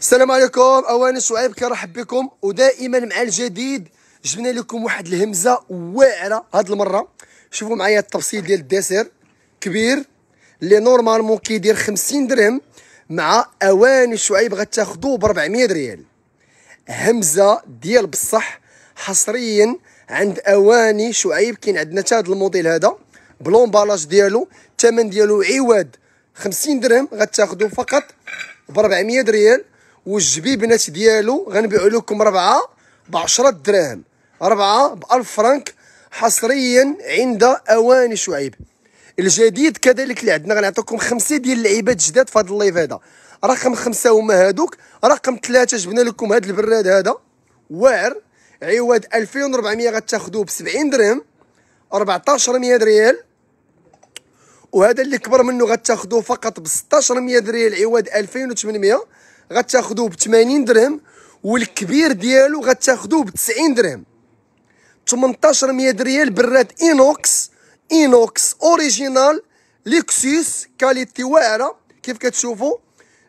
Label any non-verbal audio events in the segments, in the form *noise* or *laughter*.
السلام عليكم اواني شعيب كنرحب بكم ودائما مع الجديد جبنا لكم واحد الهمزه واعره هاد المره شوفوا معايا التفصيل ديال الديسير كبير اللي نورمالمون كيدير 50 درهم مع اواني شعيب غتاخذوا ب 400 ريال همزه ديال بصح حصريا عند اواني شعيب كاين عندنا حتى هذا الموديل هذا بلومبالاج ديالو الثمن ديالو عواد 50 درهم غتاخذوا فقط ب 400 ريال والجبيبنات ديالو غنبيعو لكم ربعه ب 10 دراهم ربعه ب 1000 فرنك حصريا عند اواني شعيب الجديد كذلك اللي عندنا غنعطيكم خمسه ديال اللعيبات جداد في هذا اللايف هذا رقم خمسه هما هادوك رقم ثلاثه جبنا لكم هذا البراد هذا واعر عوض 2400 غتاخذوه ب 70 درهم 1400 ريال وهذا اللي كبر منه غتاخذوه فقط ب 1600 ريال عوض 2800 غتاخذوه ب 80 درهم والكبير ديالو غتاخذوه ب 90 درهم 1800 ريال براد اينوكس اينوكس اوريجينال ليكسوس كاليتي واعره كيف كتشوفوا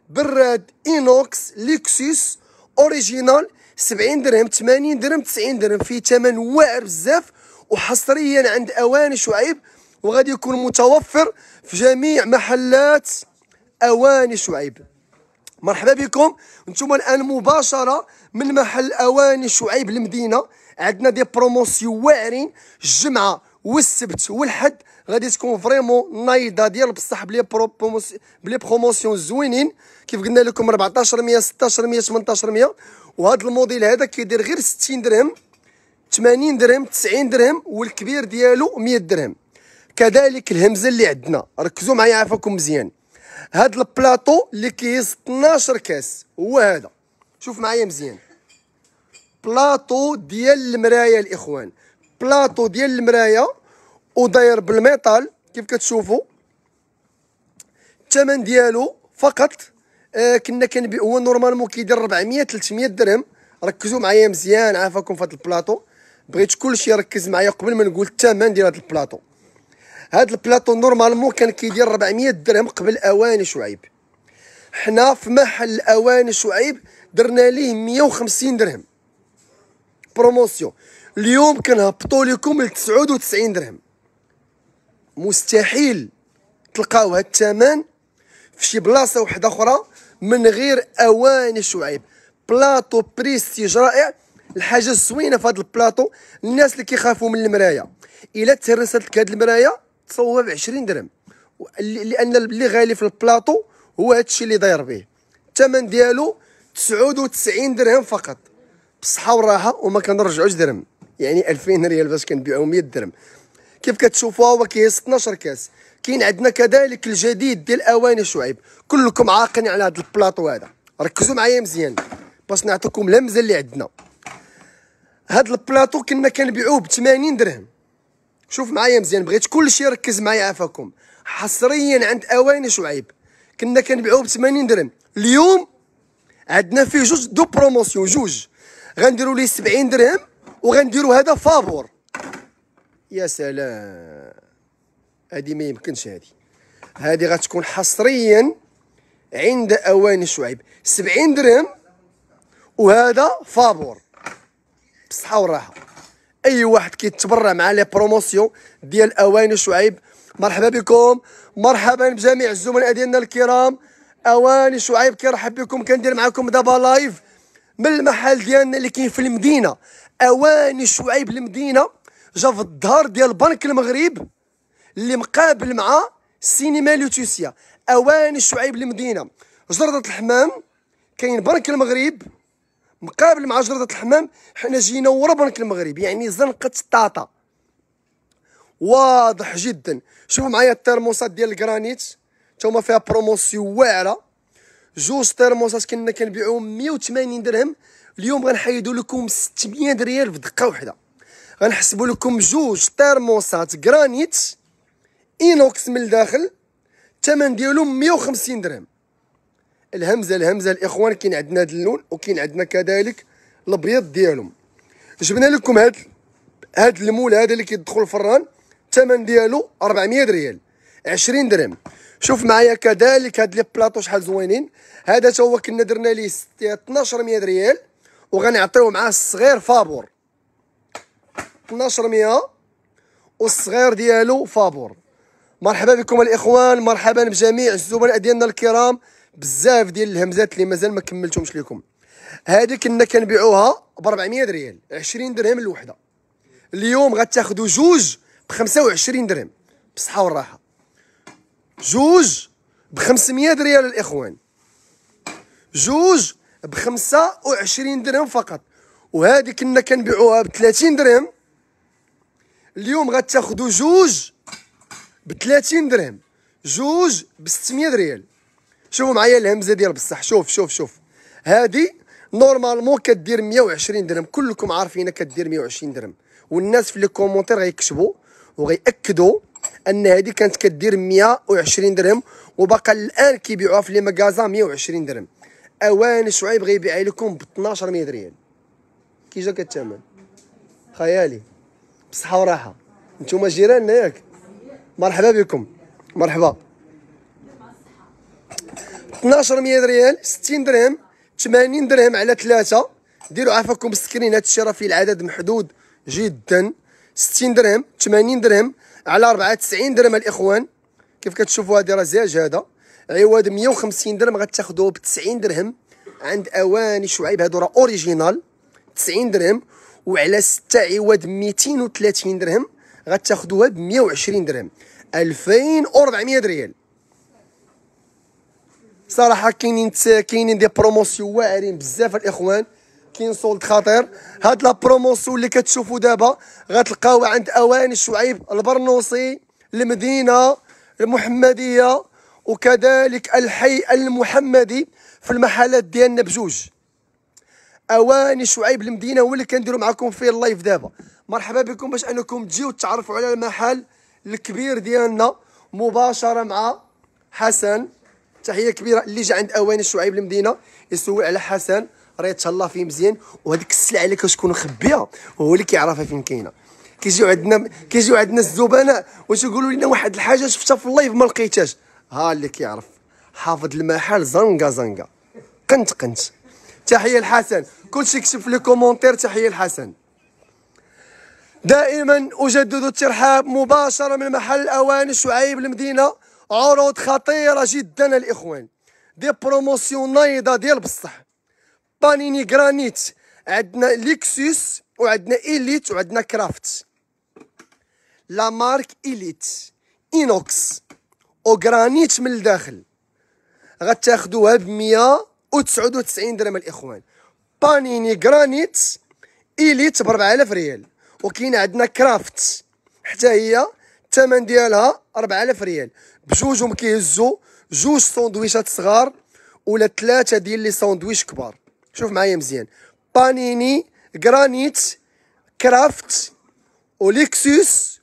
براد اينوكس ليكسوس اوريجينال 70 درهم 80 درهم 90 درهم فيه ثمن واعر بزاف وحصريا عند اواني شعيب وغادي يكون متوفر في جميع محلات اواني شعيب مرحبا بكم نتوما الان مباشره من محل اواني شعيب المدينه عندنا دي بروموسيون واعرين الجمعه والسبت والحد غادي تكون فريمون نايضه ديال بصح بلي بروموسيون بلي بروموسيون زوينين كيف قلنا لكم 1400 1600 1800 وهذا الموديل هذا كيدير غير 60 درهم 80 درهم 90 درهم والكبير ديالو 100 درهم كذلك الهمزه اللي عندنا ركزوا معايا عافاكم مزيان هاد البلاطو اللي كيهز 12 كاس هو هذا شوف معايا مزيان بلاطو ديال المرايا الاخوان بلاطو ديال المرايا وداير بالميتال كيف كتشوفوا الثمن ديالو فقط آه كنا كنبيع هو نورمالمون كيدير 400 300 درهم ركزوا معايا مزيان عافاكم في هذا البلاطو بغيت كلشي يركز معايا قبل ما نقول الثمن ديال هذا البلاطو هاد البلاطو نورمالمون كان كيدير 400 درهم قبل اواني شعيب حنا في محل اواني شعيب درنا ليه 150 درهم بروموسيون اليوم كنهبطوا لكم ل 99 درهم مستحيل تلقاو هاد الثمن في شي بلاصه وحده اخرى من غير اواني شعيب بلاطو بريستيج رائع الحاجه الزوينه في هذا البلاطو الناس اللي كيخافوا من المرايه الا تهرست لك هاد المرايه تصوبها ب 20 درهم لان اللي غالي في البلاطو هو هادشي اللي داير به الثمن ديالو 99 درهم فقط بالصحه والراحه وما كنرجعوش درهم يعني 2000 ريال باش كنبيعو 100 درهم كيف كتشوفوا هو كيهز 12 كاس كاين عندنا كذلك الجديد ديال اواني شعيب كلكم عاقلين على هذا البلاطو هذا ركزوا معايا مزيان باش نعطيكم لمزه اللي عندنا هذا البلاطو كنا كنبيعوه ب 80 درهم شوف معايا مزيان بغيت كلشي يركز معايا عافاكم حصريا عند اواني شعيب كنا كنبيعوه ب 80 درهم اليوم عندنا فيه جوج دو بروموسيون جوج غنديروا ليه 70 درهم وغنديروا هذا فابور يا سلام هذه ما يمكنش هذه هذه غتكون حصريا عند اواني شعيب 70 درهم وهذا فابور بالصحه والراحه اي واحد كيتبرع مع لي بروموسيون ديال اواني شعيب مرحبا بكم مرحبا بجميع الزملاء ديالنا الكرام اواني شعيب كيرحب بكم كندير معكم دابا لايف من المحل ديالنا اللي كاين في المدينه اواني شعيب المدينه جا في الدار ديال بنك المغرب اللي مقابل مع سينما لوتوسيا اواني شعيب المدينه جرده الحمام كاين بنك المغرب مقابل مع جردة الحمام حنا جينا وربنك المغرب يعني زنقة الطاطا واضح جدا شوفوا معايا الترموسات ديال الجرانيت هما فيها بروموسيون واعره جوج ترموسات كنا كنبيعوهم 180 درهم اليوم غنحيدو لكم 600 ريال في دقه واحده غنحسبو لكم جوج ترموسات جرانيت اينوكس من الداخل الثمن ديالهم 150 درهم الهمزه الهمزه الاخوان كاين عندنا هذا اللون وكاين عندنا كذلك الابيض ديالهم جبنا لكم هذا هذا المول هذا اللي كيدخل الفران الثمن ديالو 400 ريال 20 درهم شوف معايا كذلك هاد لي بلاطو شحال زوينين هذا تا هو كنا درنا ليه 1200 ريال وغنعطيو معاه الصغير فابور 1200 والصغير ديالو فابور مرحبا بكم الاخوان مرحبا بجميع الزملاء ديالنا الكرام بزاف ديال الهمزات اللي مازال ما كملتهمش لكم هذه كنا كنبيعوها ب 400 ريال 20 درهم الوحده اليوم غتاخذوا جوج ب 25 درهم بالصحه والراحه جوج ب 500 ريال الاخوان جوج ب 25 درهم فقط وهذه كنا كنبيعوها ب 30 درهم اليوم غتاخذوا جوج ب 30 درهم جوج ب 600 ريال شوفوا معايا الهمزه ديال بصح شوف شوف شوف هادي نورمالمون كدير 120 درهم كلكم عارفينها كدير 120 درهم والناس في لي كومونتير غيكتبوا وغياكدوا ان هذه كانت كدير 120 درهم وباقا الان كيبيعوها في لي مكازا 120 درهم اوان شعيب غيبيعها لكم ب 1200 ريال كي جاك الثمن خيالي بصحه وراحه انتوما جيراننا ياك مرحبا بكم مرحبا 1200 ريال 60 درهم 80 درهم على ثلاثة ديروا عافاكم بالسكرين هذا الشي راه فيه العدد محدود جدا 60 درهم 80 درهم على 94 درهم الاخوان كيف كتشوفوا هذه راه زاج هذا عواد 150 درهم غتاخذوه ب 90 درهم عند اواني شعيب هادو راه اوريجينال 90 درهم وعلى 6 عواد 230 درهم غتاخذوها ب 120 درهم 2400 ريال صراحه كاينين كاينين دي بروموسيون واعرين بزاف الاخوان كاين سولد خطير هاد لا بروموسيون اللي كتشوفوا دابا غتلقاو عند اواني شعيب البرنوصي المدينه المحمديه وكذلك الحي المحمدي في المحلات ديالنا بجوج اواني شعيب المدينه هو اللي كنديروا معكم فيه اللايف دابا مرحبا بكم باش انكم تجيو تعرفوا على المحل الكبير ديالنا مباشره مع حسن تحيه كبيره اللي جا عند اواني شعيب المدينه يسول على حسن راه يتهلا فيه مزيان وهذيك السلعه اللي كتكون مخبيه هو اللي كيعرفها فين كاينه كيجيو عندنا كيجيو عندنا الزبناء واش يقولوا لنا واحد الحاجه شفتها في اللايف ما لقيتهاش ها اللي كيعرف حافظ المحل زنقه زنقه قنت قنت تحيه لحسن كلشي كتب في لي كومونتير تحيه لحسن دائما اجدد الترحاب مباشره من محل اواني شعيب المدينه عروض خطيره جدا الاخوان دي بروموسيون نايضه ديال بصح بانيني جرانيت عندنا ليكسوس وعندنا ايليت وعندنا كرافت لا مارك ايليت اينوكس جرانيت من الداخل غتاخدوها ب 199 درهم الاخوان بانيني جرانيت ايليت ب 4000 ريال وكاين عندنا كرافت حتى هي الثمن ديالها 4000 ريال بجوجهم كيهزوا جوج سندويشات صغار ولا ثلاثه ديال لي ساندويش كبار شوف معايا مزيان بانيني غرانيت كرافت وليكسوس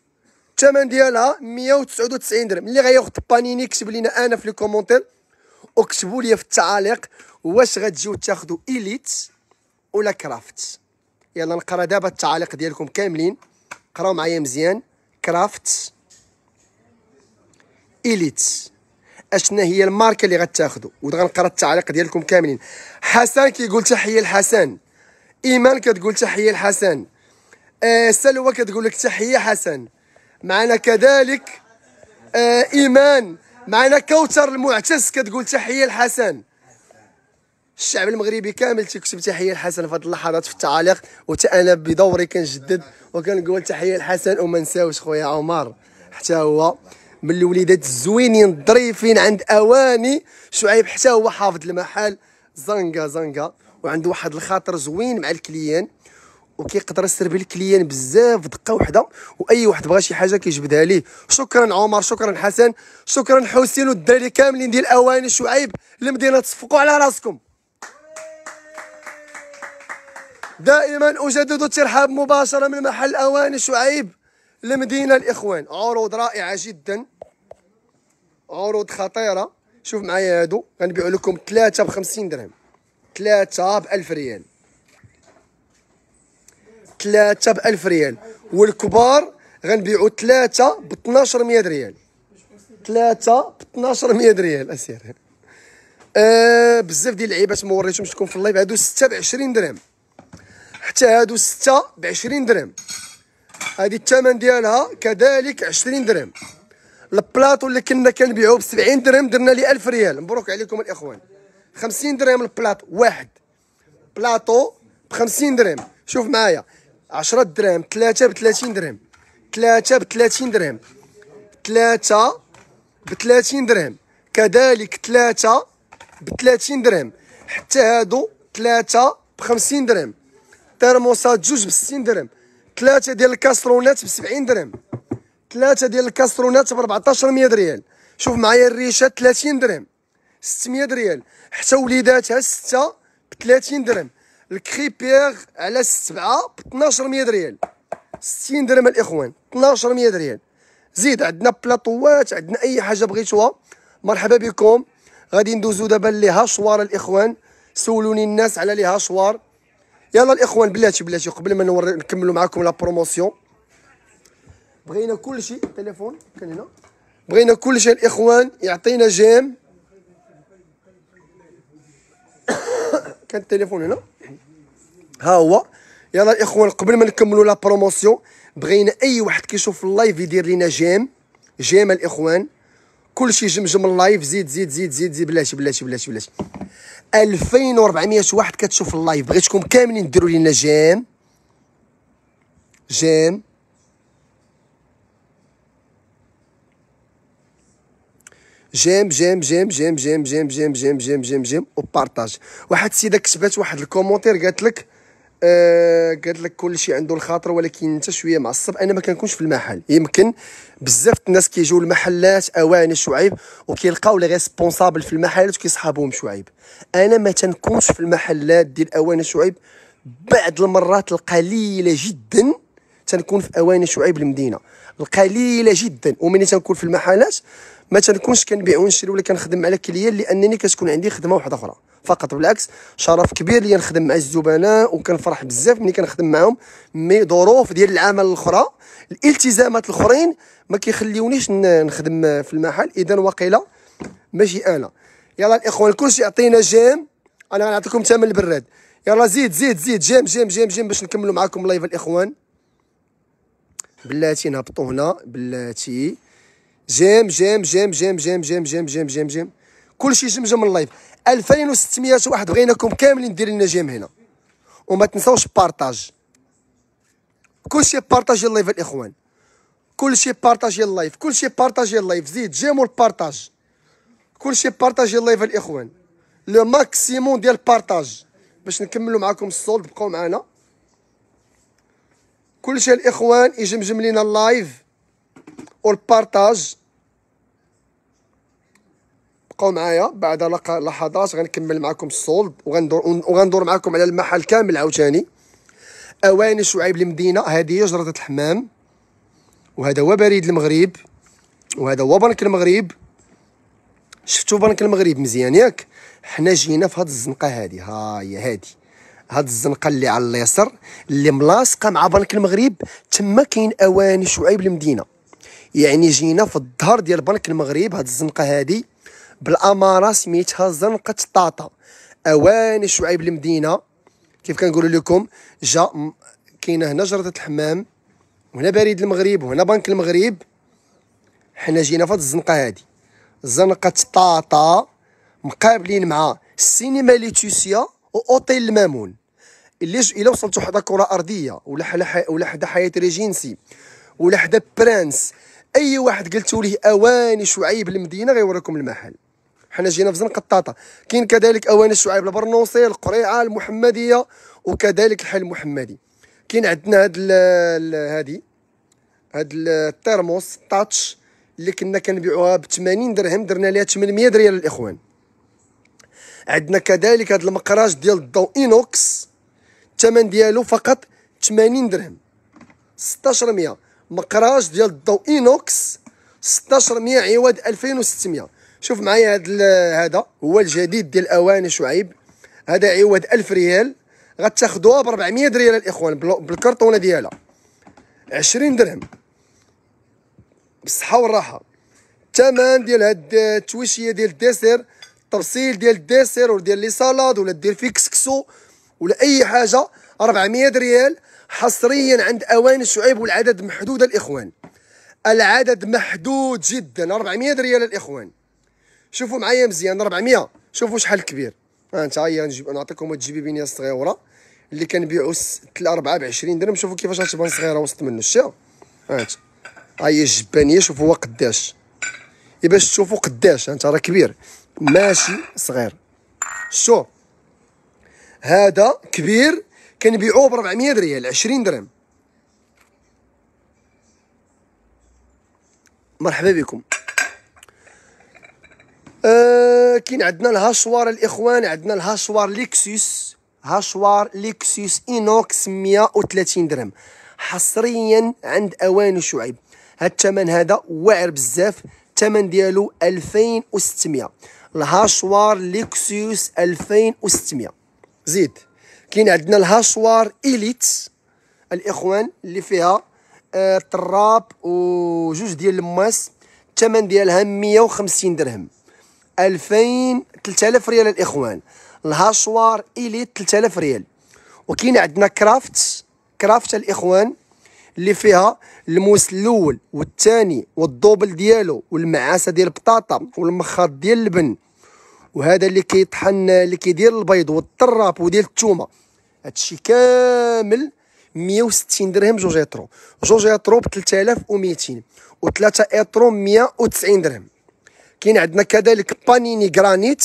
الثمن ديالها 199 درهم اللي غياخذ بانيني كتب لينا انا في لي كومونتير وكتبوا لي في التعاليق واش غتجيو تاخذوا ايليت ولا كرافت يلا نقرا دابا التعاليق ديالكم كاملين قراو معايا مزيان كرافتس اليتس اشنا هي الماركه اللي غتاخذوا وغنقرا التعليق ديالكم كاملين حسن كيقول تحيه لحسن ايمان كتقول تحيه لحسن آه سلوى كتقول لك تحيه حسن معنا كذلك آه ايمان معنا كوثر المعتز كتقول تحيه لحسن الشعب المغربي كامل تيكتب تحيه لحسن في هذه اللحظات في التعاليق وحتى انا بدوري كنجدد وكنقول تحيه لحسن وما نساوش خويا عمر حتى هو من الوليدات الزوينين الظريفين عند اواني شعيب حتى هو حافظ المحل زنقه زنقه وعنده واحد الخاطر زوين مع الكليان وكيقدر يسر الكليان بزاف دقه وحده واي واحد بغى شي حاجه كيجبدها ليه شكرا عمر شكرا حسن شكرا حسين والدراري كاملين ديال اواني شعيب المدينه تصفقوا على راسكم دائما أجدد الترحاب مباشرة من محل أواني شعيب لمدينة الإخوان عروض رائعة جدا عروض خطيرة شوف معايا هادو غنبيعو لكم ثلاثة بخمسين درهم ثلاثة بألف ريال ثلاثة بألف ريال والكبار غنبيعو ثلاثة ب 1200 ريال ثلاثة ب 1200 ريال أسير آه بزاف ديال اللعيبات ما وريتهمش لكم في اللايف هادو ستة بعشرين درهم حتى هادو ستة ب 20 درهم هادي الثمن ديالها كذلك 20 درهم البلاطو اللي كنا كنبيعوه ب 70 درهم درنا لي 1000 ريال مبروك عليكم الاخوان 50 درهم البلاطو واحد بلاطو ب 50 درهم شوف معايا 10 درهم ثلاثة ب 30 درهم ثلاثة ب 30 درهم ثلاثة ب 30 درهم كذلك ثلاثة ب 30 درهم حتى هادو ثلاثة ب 50 درهم ترموسات جوج ب 60 درهم ثلاثه ديال الكاسترونات ب 70 درهم ثلاثه ديال الكاسترونات ب 1400 ريال شوف معايا الريشه 30 درهم 600 ريال حتى وليداتها سته ب 30 درهم الكريبيغ على السبعه ب 1200 ريال 60 درهم الاخوان 1200 ريال زيد عندنا بلاطوات عندنا اي حاجه بغيتوها مرحبا بكم غادي ندوزو دابا لهاشوار الاخوان سولوني الناس على لهاشوار يلا الاخوان بلاتي بلاتي قبل ما نوري نكملوا معكم لا بروموسيون بغينا كل شيء تليفون كان هنا بغينا كل شيء الاخوان يعطينا جيم *coughs* كان التليفون هنا ها هو يلا الاخوان قبل ما نكملوا لا بروموسيون بغينا اي واحد كيشوف اللايف يدير لينا جيم جيم الاخوان كلشي جمجم اللايف زيد زيد زيد زيد زيد بلاتي بلاتي بلاتي بلاتي 2400 واحد كتشوف اللايف بغيتكم كاملين ديروا لينا جيم جيم جيم جيم جيم جيم جيم جيم جيم جيم جيم جيم جيم جيم وبارطاج واحد السيده كتبات واحد الكومونتير قالت لك آه لك كل شيء عنده الخاطر ولكن انت شويه معصب انا ما كنكونش في المحل يمكن بزاف الناس كيجيو المحلات اواني شعيب وكيلقاو لي ريسبونسابل في المحلات وكيصحابوهم شعيب انا ما تنكونش في المحلات ديال اواني شعيب بعض المرات القليله جدا تنكون في اواني شعيب المدينه القليله جدا ومني تنكون في المحلات ما تنكونش كنبيع ونشري ولا كنخدم على كليان لانني كتكون عندي خدمه واحده اخرى فقط بالعكس شرف كبير ليا نخدم مع الزبناء وكنفرح بزاف ملي كنخدم معاهم مي ظروف ديال العمل الاخرى الالتزامات الاخرين ما كيخليونيش نخدم في المحل اذا وقيله ماشي انا يلا الاخوان كلشي يعطينا جيم انا غنعطيكم ثمن البراد يلا زيد زيد زيد جيم جيم جيم جيم باش نكملوا معكم لايف الاخوان بلاتي نهبطوا هنا بلاتي جيم جيم جيم جيم جيم جيم جيم جيم جيم جيم كلشي جمجم اللايف 2600 واحد بغيناكم كاملين ندير لنا جيم هنا وما تنساوش بارطاج كلشي بارطاجي اللايف الاخوان كلشي بارطاجي اللايف كلشي بارطاجي اللايف زيد جيم والبارطاج كلشي بارطاجي اللايف الاخوان لو ماكسيموم ديال البارطاج باش نكملوا معكم السولد بقاو معنا كلشي الاخوان يجمجم لينا اللايف والبارطاج بقاو معايا بعد لحظات غنكمل معكم الصولد وغندور وغندور معكم على المحل كامل عاوتاني اواني شعيب المدينه هذه هي جرده الحمام وهذا هو بريد المغرب وهذا هو بنك المغرب شفتوا بنك المغرب مزيان ياك حنا جينا في هاد الزنقه هادي ها هي هادي هاد الزنقه اللي على اليسار اللي ملاصقه مع بنك المغرب تما كاين اواني شعيب المدينه يعني جينا في الظهر ديال بنك المغرب هاد الزنقه هادي بالاماره سميتها زنقه طاطا اواني شعيب المدينه كيف كنقول لكم جا كاينه هنا جرده الحمام وهنا بريد المغرب وهنا بنك المغرب حنا جينا في هاد الزنقه هادي زنقه طاطا مقابلين مع السينما ليتوسيا واوتيل المامون اللي ج... الا وصلتوا حدا كره ارضيه ولا حدا ح... ولا حدا حياه ريجينسي ولا حدا برانس اي واحد قلتوا ليه اواني شعيب المدينه غيوريكم المحل حنا جينا في طاطا كاين كذلك اوان الشعيب البرنوصي القريعه المحمديه وكذلك الحي المحمدي كاين عندنا هاد هادي هاد الترموس تاتش اللي كنا كنبيعوها ب 80 درهم درنا ليها 800 ريال الاخوان عندنا كذلك هاد المقراج ديال الضوء اينوكس الثمن ديالو فقط 80 درهم 1600 مقراج ديال الضوء اينوكس 1600 عوض 2600 شوف معايا هذا هذا هو الجديد ديال اواني شعيب هذا عوض 1000 ريال غتاخذوها ب 400 ريال الاخوان بالكرطونه ديالها 20 درهم بالصحه والراحه الثمن ديال هاد التويشيه ديال الديسير الترسيل ديال الديسير ولا ديال لي سالاد ولا دير فيه كسكسو ولا اي حاجه 400 ريال حصريا عند اواني شعيب والعدد محدود الاخوان العدد محدود جدا 400 ريال الاخوان شوفوا معايا مزيان 400 شوفوا شحال كبير ها انت هيا نجيب نعطيكم هاد الجبيبينيه الصغيره اللي كنبيعوا 3 4 ب 20 درهم شوفوا كيفاش غتبان صغيره وسط منه شتيها ها انت هي الجبانيه شوفوا هو قداش إيه، باش تشوفوا قداش انت راه كبير ماشي صغير شو هذا كبير كنبيعوه ب 400 ريال 20 درهم مرحبا بكم آه، كاين عندنا الهاشوار الاخوان عندنا الهاشوار ليكسوس هاشوار ليكسوس اينوكس 130 درهم حصريا عند اواني شعيب هاد الثمن هذا واعر بزاف الثمن ديالو 2600 الهاشوار ليكسوس 2600 زيد كاين عندنا الهاشوار اليت الاخوان اللي فيها آه، تراب وجوج ديال الماس الثمن ديالها 150 درهم 2000 3000 ريال الاخوان الهاشوار اليت 3000 ريال وكاين عندنا كرافت كرافت الاخوان اللي فيها الموس الاول والثاني والدوبل ديالو والمعاسه ديال البطاطا والمخاط ديال اللبن وهذا اللي كيطحن اللي كيدير البيض والطراب وديال الثومه هادشي كامل 160 درهم جوج اطرو جوج اطرو ب 3200 وثلاثه 3 190 درهم كاين عندنا كذلك بانيني جرانيت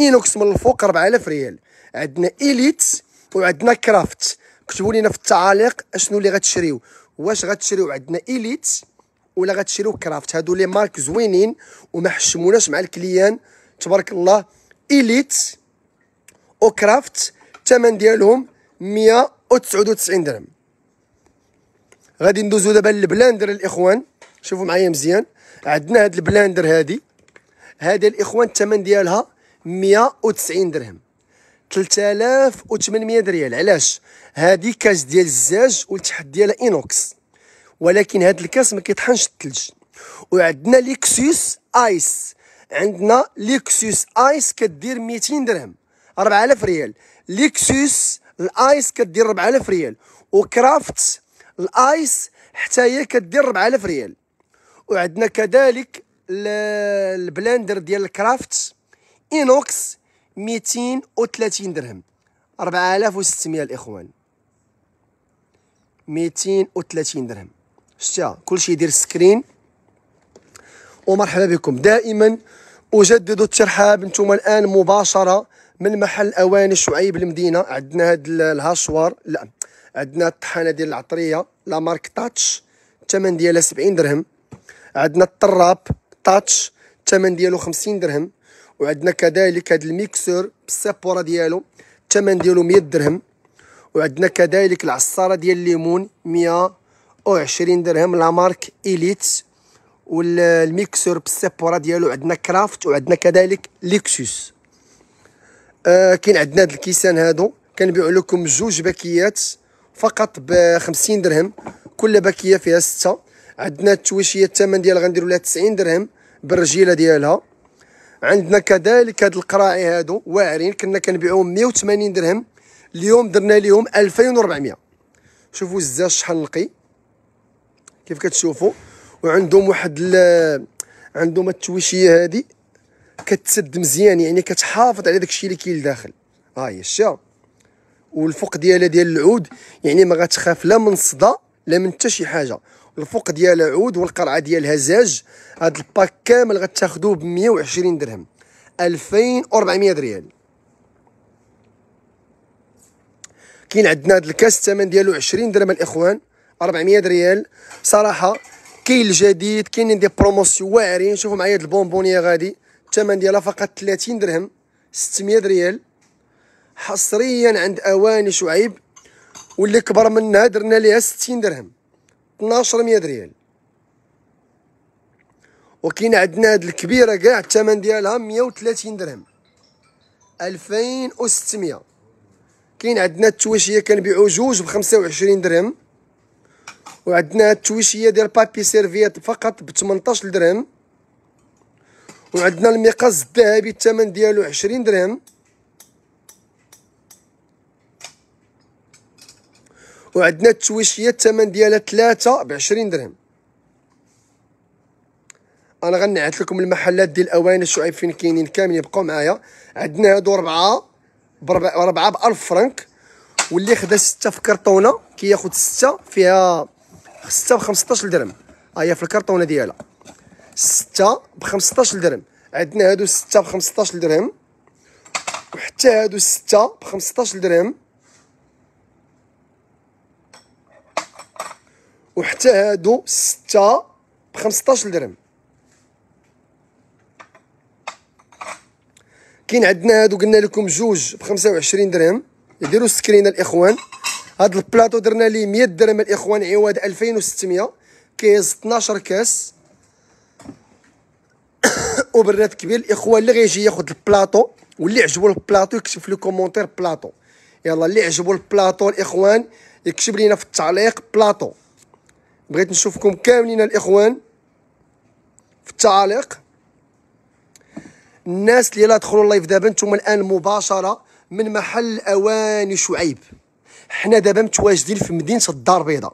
اينوكس من الفوق 4000 ريال عندنا ايليت وعندنا كرافت كتبوا لنا في التعاليق اشنو اللي غتشريو واش غتشريو عندنا ايليت ولا غتشريو كرافت هادو لي مارك زوينين وما حشموناش مع الكليان تبارك الله ايليت وكرافت الثمن ديالهم 199 درهم غادي ندوزو دابا للبلاندر الاخوان شوفوا معايا مزيان عندنا هاد البلاندر هادي هذه الاخوان الثمن ديالها 190 درهم 3800 ريال علاش هذه كاس ديال الزاج والتحت ديالها اينوكس ولكن هذا الكاس ما كيطحنش الثلج وعندنا ليكسوس ايس عندنا ليكسوس ايس كدير 200 درهم 4000 ريال ليكسوس الايس كدير 4000 ريال وكرافت الايس حتى هي كدير 4000 ريال وعندنا كذلك البلاندر ديال الكرافت اينوكس 230 درهم 4600 الاخوان 230 درهم شتيها كلشي يدير سكرين ومرحبا بكم دائما اجدد الترحاب نتوما الان مباشره من محل اواني شعيب المدينه عندنا هاد الهاشوار لا عندنا الطحانه ديال العطريه لا مارك تاتش الثمن ديالها 70 درهم عندنا الطراب تاتش الثمن ديالو 50 درهم وعندنا كذلك هذا الميكسور بالسبوره ديالو الثمن ديالو 100 درهم وعندنا كذلك العصاره ديال الليمون 120 درهم لا مارك ايليت والميكسور بالسبوره ديالو عندنا كرافت وعندنا كذلك ليكسوس آه كاين عندنا هاد الكيسان هادو كنبيعو لكم جوج باكيات فقط ب 50 درهم كل باكيه فيها سته عندنا التويشيه الثمن ديالها غنديروا لها 90 درهم بالرجيله ديالها عندنا كذلك هاد القراعي هادو واعرين كنا كنبيعوهم 180 درهم اليوم درنا ليهم 2400 شوفوا الزاز شحال نقي كيف كتشوفوا وعندهم واحد عندهم التويشيه هادي كتسد مزيان يعني كتحافظ على داكشي اللي كاين لداخل ها هي الشيا والفوق ديالها ديال العود يعني ما غتخاف لا من صدى لا من حتى شي حاجه الفوق ديالها عود والقرعه ديالها زاج هاد الباك كامل غتاخذوه ب 120 درهم 2400 ريال كاين عندنا هاد الكاس الثمن ديالو 20 درهم الاخوان 400 ريال صراحه كاين الجديد كاينين دي بروموسيون واعرين شوفوا معايا هاد البونبونيه غادي الثمن ديالها فقط 30 درهم 600 ريال حصريا عند اواني شعيب واللي كبر منها درنا ليها 60 درهم 1200 ريال وكاين عندنا هاد الكبيره كاع الثمن ديالها 130 درهم 2600 كاين عندنا التويشيه كنبيعو جوج ب 25 درهم وعندنا التويشيه ديال بابي سيرفيات فقط ب 18 درهم وعندنا المقص الذهبي الثمن ديالو 20 درهم وعندنا التويشيه الثمن ديالها 3 ب 20 درهم انا غنعت لكم المحلات ديال الاواني الشعيب فين كاينين كاملين يبقوا معايا عندنا هادو 4 4 ب 1000 فرنك واللي خدا 6 في كرطونه كياخذ 6 فيها 6 ب 15 درهم ها هي في الكرطونه ديالها 6 ب 15 درهم عندنا هادو 6 ب 15 درهم وحتى هادو 6 ب 15 درهم وحتى هادو ستة بخمسطاش درهم كاين عندنا هادو قلنا لكم جوج بخمسة وعشرين درهم يديروا السكرينه الاخوان هاد البلاطو درنا ليه مية درهم الاخوان عوض 2600 كيز 12 كاس *coughs* وبرنات كبير الاخوان اللي غيجي ياخد البلاطو واللي عجبو البلاطو يكتب في لي كومونتير بلاطو يلا اللي عجبو البلاطو الاخوان يكتب لينا في التعليق بلاطو بغيت نشوفكم كاملين الاخوان في التعاليق الناس اللي لا دخلوا اللايف دابا نتوما الان مباشره من محل اواني شعيب حنا دابا متواجدين في مدينه الدار البيضاء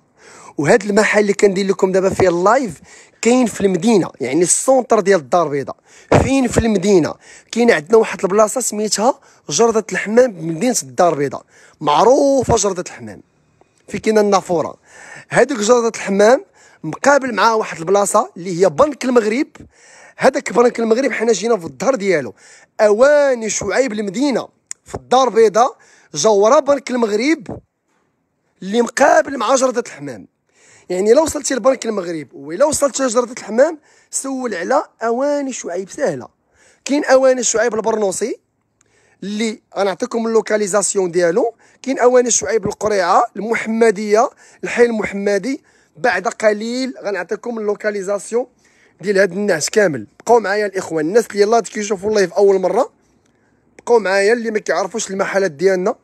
وهذا المحل اللي كندير لكم دابا فيه اللايف كاين في المدينه يعني السونتر ديال الدار البيضاء فين في المدينه كاين عندنا واحد البلاصه سميتها جرده الحمام بمدينه الدار البيضاء معروفه جرده الحمام في كاين النافوره هذيك جرده الحمام مقابل مع واحد البلاصه اللي هي بنك المغرب هذاك بنك المغرب حنا جينا في الظهر ديالو اواني شعيب المدينه في الدار البيضاء جا ورا بنك المغرب اللي مقابل مع جرده الحمام يعني لو وصلتي لبنك المغرب ولا وصلتي لجرده الحمام سول على اواني شعيب سهله كاين اواني شعيب البرنوسي اللي غنعطيكم اللوكاليزاسيون ديالو كاين اواني شعيب القريعه المحمديه الحي المحمدي بعد قليل غنعطيكم اللوكاليزاسيون ديال هاد الناس كامل بقاو معايا الاخوان الناس اللي يلاه كيشوفوا اللايف اول مره بقاو معايا اللي ما كيعرفوش المحلات ديالنا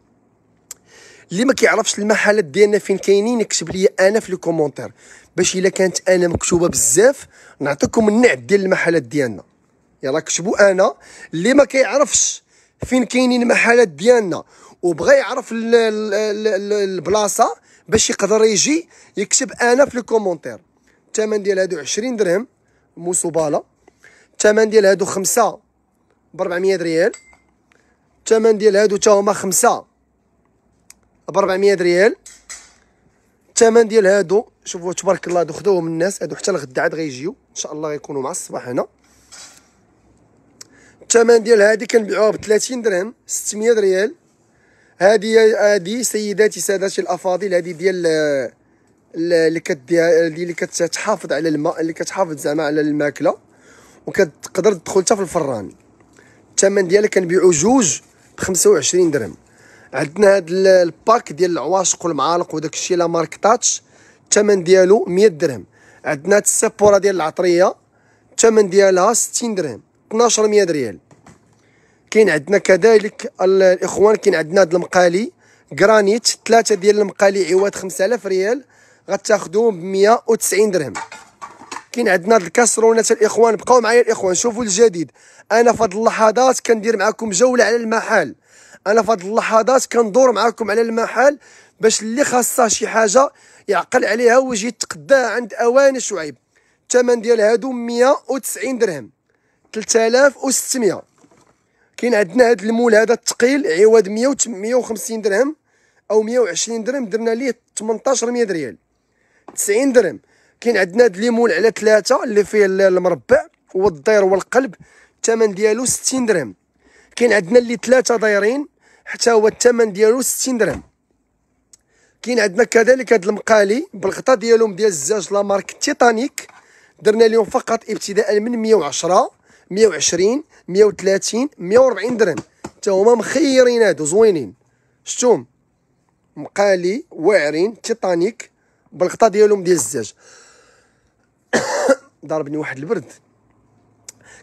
اللي ما كيعرفش المحلات ديالنا فين كاينين يكتب لي انا في الكومونتير باش الا كانت انا مكتوبه بزاف نعطيكم النعت ديال المحلات ديالنا يلا كتبوا انا اللي ما كيعرفش فين كاينين المحلات ديالنا وبغى يعرف البلاصه باش يقدر يجي يكتب انا في الكومونتير الثمن ديال هادو 20 درهم موسوباله الثمن ديال هادو 5 ب 400 ريال الثمن ديال هادو حتى هما 5 ب 400 ريال الثمن ديال هادو شوفوا تبارك الله هادو خدوهم الناس هادو حتى الغدا عاد غيجيو ان شاء الله غيكونوا مع الصباح هنا الثمن ديال هادي كنبيعوها ب 30 درهم 600 ريال هذه هذه سيداتي ساداتي الافاضل هذه ديال اللي كديها اللي كتحافظ على الماء اللي كتحافظ زعما على الماكله وكتقدر تدخل حتى في الفران الثمن ديالها كنبيعو جوج ب 25 درهم عندنا هاد الباك ديال العواشق والمعالق وداك الشيء لا مارك تاتش الثمن ديالو 100 درهم عندنا هاد السبوره ديال العطريه الثمن ديالها 60 درهم 1200 ريال كاين عندنا كذلك الاخوان كاين عندنا هاد المقالي جرانيت ثلاثه ديال المقالي عواد 5000 ريال غتاخذوهم ب 190 درهم كاين عندنا هاد الكاسرونات الاخوان بقاو معايا الاخوان شوفوا الجديد انا في هاد اللحظات كندير معكم جوله على المحل انا في هاد اللحظات كندور معكم على المحل باش اللي خاصه شي حاجه يعقل عليها ويجي يتقداها عند اواني شعيب الثمن ديال هادو 190 درهم 3600 كاين عندنا هذا المول هذا الثقيل عوض 150 درهم او 120 درهم درنا ليه 1800 ريال 90 درهم كاين عندنا هذا المول على ثلاثه اللي فيه المربع والضير والقلب الثمن ديالو 60 درهم كاين عندنا اللي ثلاثه دايرين حتى هو الثمن ديالو 60 درهم كاين عندنا كذلك هذا المقالي بالغطاء ديالهم ديال الزاج لا مارك تيتانيك درنا لهم فقط ابتداء من 110 120 130 140 درهم حتى هما مخيرين هادو زوينين شتوهم مقالي واعرين تيتانيك بالغطا ديالهم ديال الزاج *coughs* ضربني واحد البرد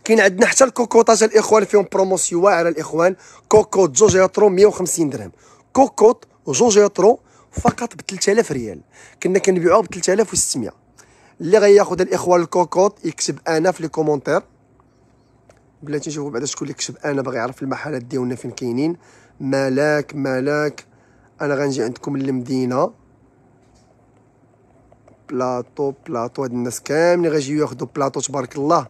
كاين عندنا حتى الكوكوطات الاخوان فيهم بروموسيو واعره الاخوان كوكوط جوج يطرو 150 درهم كوكوط جوج يطرو فقط ب 3000 ريال كنا كنبيعوه ب 3600 اللي غياخذ الاخوان الكوكوط يكتب انا في لي كومونتير بلاتي نشوفوا بعدا شكون اللي كتب انا باغي يعرف المحلات ديالنا فين كاينين ملاك ملاك انا غنجي عندكم للمدينه بلاطو بلاطو هاد الناس كاملين غيجيو ياخذوا بلاطو تبارك الله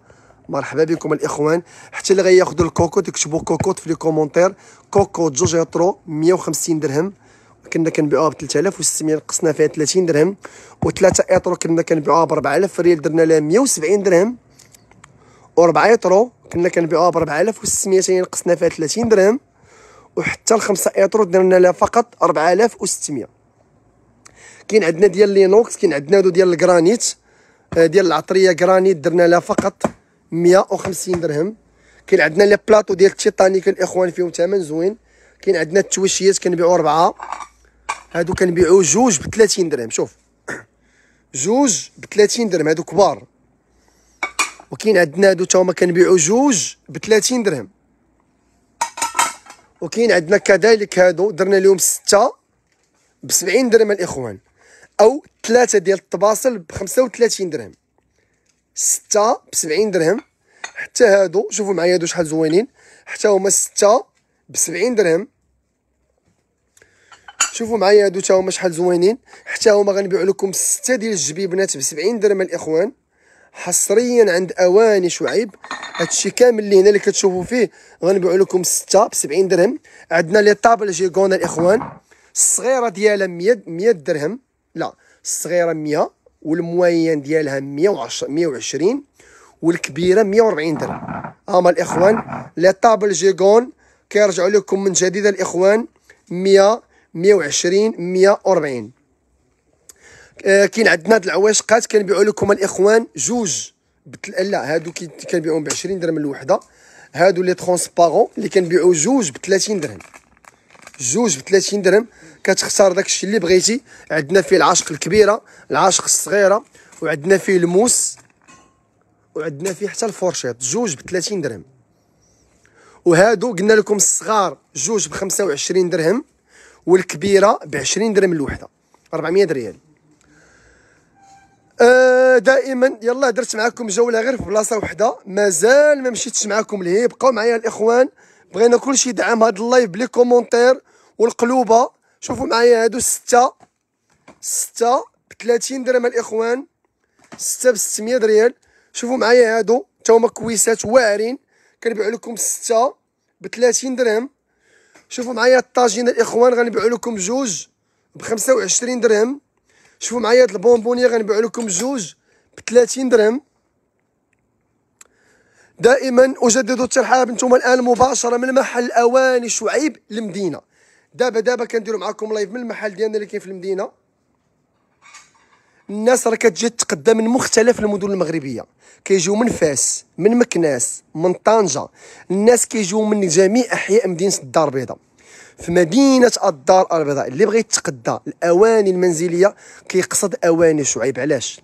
مرحبا بكم الاخوان حتى اللي غياخذوا الكوكوت يكتبو كوكوت في لي كومونتير كوكوت جوج يطرو 150 درهم كنا كنبيعوها ب 3600 نقصنا فيها 30 درهم و3 اطرو كنا كنبيعوها ب 4000 ريال درنا لها 170 درهم و4 ايطرو كنا كنبيعوها ب 4600 نقصنا فيها 30 درهم وحتى ال 5 ايطرو درنا لها فقط 4600 كاين عندنا ديال لينوكس كاين عندنا هادو ديال الجرانيت آه، ديال العطريه جرانيت درنا لها فقط 150 درهم كاين عندنا لي بلاطو ديال التيتانيك الاخوان فيهم ثمن زوين كاين عندنا التوشيات كنبيعو ربعة هادو كنبيعو جوج ب 30 درهم شوف *clears throat* جوج ب 30 درهم هادو كبار وكاين عندنا هادو تا هما كنبيعو جوج ب 30 درهم وكاين عندنا كذلك هادو درنا لهم سته ب 70 درهم الاخوان او ثلاثه ديال الطباصل ب 35 درهم سته ب 70 درهم حتى هادو شوفوا معايا هادو شحال زوينين حتى هما سته ب 70 درهم شوفوا معايا هادو تا هما شحال زوينين حتى هما غنبيعوا لكم سته ديال الجبيبنات ب 70 درهم الاخوان حصريا عند اواني شعيب هادشي كامل اللي هنا اللي كتشوفوا فيه غنبيعوا لكم 6 ب 70 درهم عندنا لي طابل جيغون الاخوان الصغيره ديالها 100 100 درهم لا الصغيره 100 والموين ديالها 110 120 والكبيره 140 درهم هما الاخوان لي طابل جيغون كيرجعوا لكم من جديد الاخوان 100 120 140 آه، كاين عندنا هاد العواشقات كنبيعوا لكم الاخوان جوج بتل... لا هادو كنبيعوهم ب 20 درهم الوحده هادو لي ترونسبارون اللي كنبيعوا جوج ب 30 درهم جوج ب 30 درهم كتختار داك الشيء اللي بغيتي عندنا فيه العاشق الكبيره العاشق الصغيره وعندنا فيه الموس وعندنا فيه حتى الفورشيط جوج ب 30 درهم وهادو قلنا لكم الصغار جوج ب 25 درهم والكبيره ب 20 درهم الوحده 400 ريال آه دائما يلا درت معكم جوله غير في بلاصه وحده مازال ما مشيتش معكم ليه بقاو معايا الاخوان بغينا كلشي يدعم هذا اللايف بلي كومونتير والقلوبه شوفوا معايا هادو سته سته ب 30 درهم الاخوان سته ب 600 ريال شوفوا معايا هادو حتى هما كويسات واعرين كنبيعوا لكم سته ب 30 درهم شوفوا معايا الطاجين الاخوان غنبيعوا لكم جوج ب 25 درهم شوفوا معايا هاد البونبونيه غنبيع لكم جوج ب 30 درهم دائما اجدد الترحاب انتم الان مباشره من محل اواني شعيب المدينه دابا دابا كنديروا معكم لايف من المحل ديالنا اللي كاين في المدينه الناس راه كتجي تتقدم من مختلف المدن المغربيه كيجيو من فاس من مكناس من طنجه الناس كيجيو من جميع احياء مدينه الدار البيضاء في مدينه الدار البيضاء اللي بغى يتقدى الاواني المنزليه كيقصد اواني شعيب علاش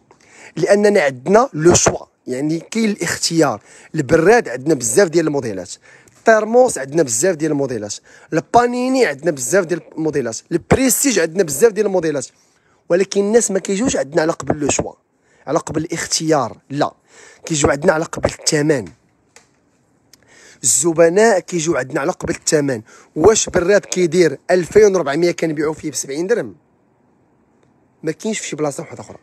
لاننا عندنا لو شوا يعني كاين الاختيار البراد عندنا بزاف ديال الموديلات الترموس عندنا بزاف ديال الموديلات البانيني عندنا بزاف ديال الموديلات البريستيج عندنا بزاف ديال الموديلات ولكن الناس ما كيجوش عندنا على قبل لو شوا على قبل الاختيار لا كيجيو عندنا على قبل الثمن الزبناء كيجيو عندنا على قبل الثمن واش براد كيدير 2400 كنبيعو فيه ب 70 درهم ما كاينش في شي بلاصه وحده اخرى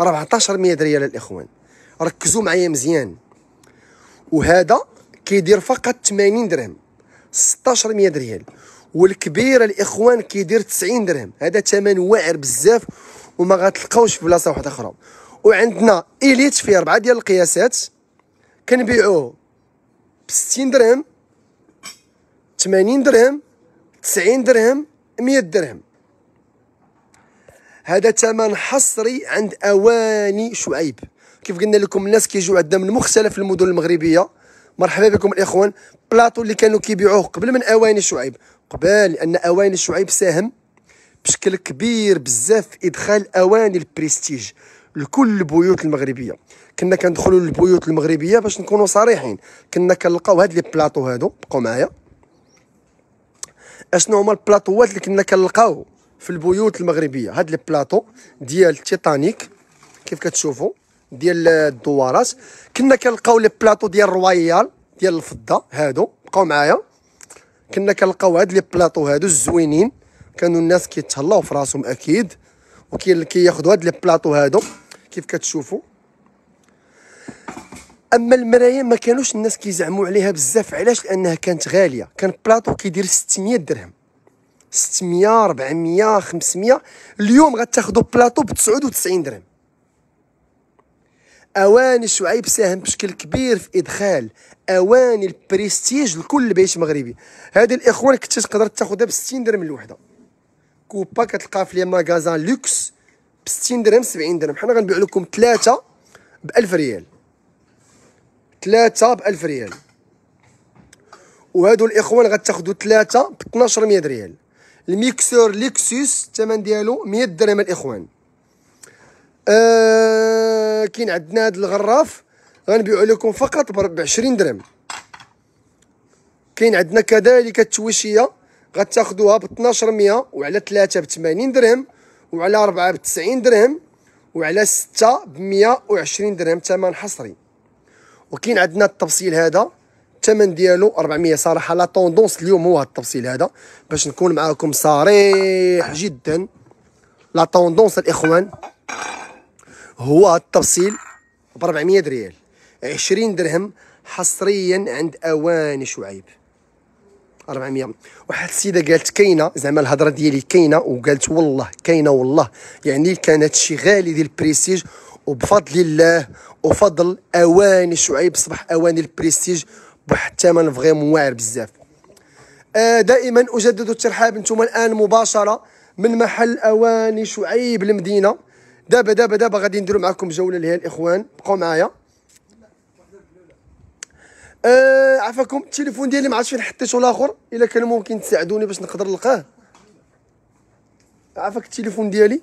1400 ريال الاخوان ركزوا معايا مزيان وهذا كيدير فقط 80 درهم 1600 ريال والكبير الاخوان كيدير 90 درهم هذا ثمن واعر بزاف وما غتلقاوش في بلاصه واحده اخرى وعندنا ايليت فيه اربعه ديال القياسات كنبيعوه ب 60 درهم 80 درهم 90 درهم 100 درهم هذا ثمن حصري عند اواني شعيب كيف قلنا لكم الناس كيجيو عندنا من مختلف المدن المغربيه مرحبا بكم الاخوان بلاطو اللي كانوا كيبيعوه قبل من اواني شعيب قبل لان اواني شعيب ساهم بشكل كبير بزاف في ادخال اواني البريستيج لكل البيوت المغربيه كنا كندخلوا للبيوت المغربيه باش نكونوا صريحين كنا كنلقاو هاد لي بلاطو هادو بقوا معايا اشنو هما البلاطوات اللي كنا كنلقاو في البيوت المغربيه هاد لي بلاطو ديال تيتانيك كيف كتشوفوا ديال الدوارات كنا كنلقاو لي بلاطو ديال الرويال ديال الفضه هادو بقاو معايا كنا كنلقاو هاد لي بلاطو هادو الزوينين كانوا الناس كيتهلاو في راسهم اكيد وكاين اللي كياخذوا هاد لي بلاطو هادو كيف كتشوفوا اما المرايا ما كانوش الناس كيزعموا عليها بزاف علاش لانها كانت غاليه كان بلاطو كيدير 600 درهم 600 400 500 اليوم غتاخذوا بلاطو ب 99 درهم اواني شعيب ساهم بشكل كبير في ادخال اواني البريستيج لكل بيت مغربي هذه الاخوان كنت تقدر تاخذها ب 60 درهم الوحده كوبا كتلقى في لي ماغازان لوكس ب 60 درهم 70 درهم حنا غنبيع لكم ثلاثه ب 1000 ريال ثلاثة ب 1000 ريال وهادو الاخوان غتاخذوا ثلاثة ب 1200 ريال الميكسور ليكسوس الثمن ديالو 100 درهم الاخوان آه كاين عندنا هاد الغراف غنبيعو لكم فقط ب 20 درهم كاين عندنا كذلك التويشيه غتاخذوها ب 1200 وعلى 3 ب 80 درهم وعلى 4 ب 90 درهم وعلى 6 ب 120 درهم ثمن حصري وكاين عندنا التفصيل هذا الثمن ديالو 400 صراحه لا طوندونس اليوم هو التفصيل هذا باش نكون معاكم صريح جدا لا طوندونس الاخوان هو التفصيل ب 400 ريال 20 درهم حصريا عند اواني شعيب 400 واحد السيده قالت كاينه زعما الهضره ديالي كاينه وقالت والله كاينه والله يعني كانت شي غالي ديال البريستيج وبفضل الله وفضل اواني شعيب صبح اواني البريستيج بواحد الثمن فريمون واعر بزاف آه، دائما اجدد الترحاب انتم الان مباشره من محل اواني شعيب المدينه دابا دابا دابا غادي نديرو معكم جوله لهي الاخوان بقوا معايا آه عفاكم التليفون ديالي ما عرفتش فين حطيته الاخر الا كان ممكن تساعدوني باش نقدر نلقاه عفاك التليفون ديالي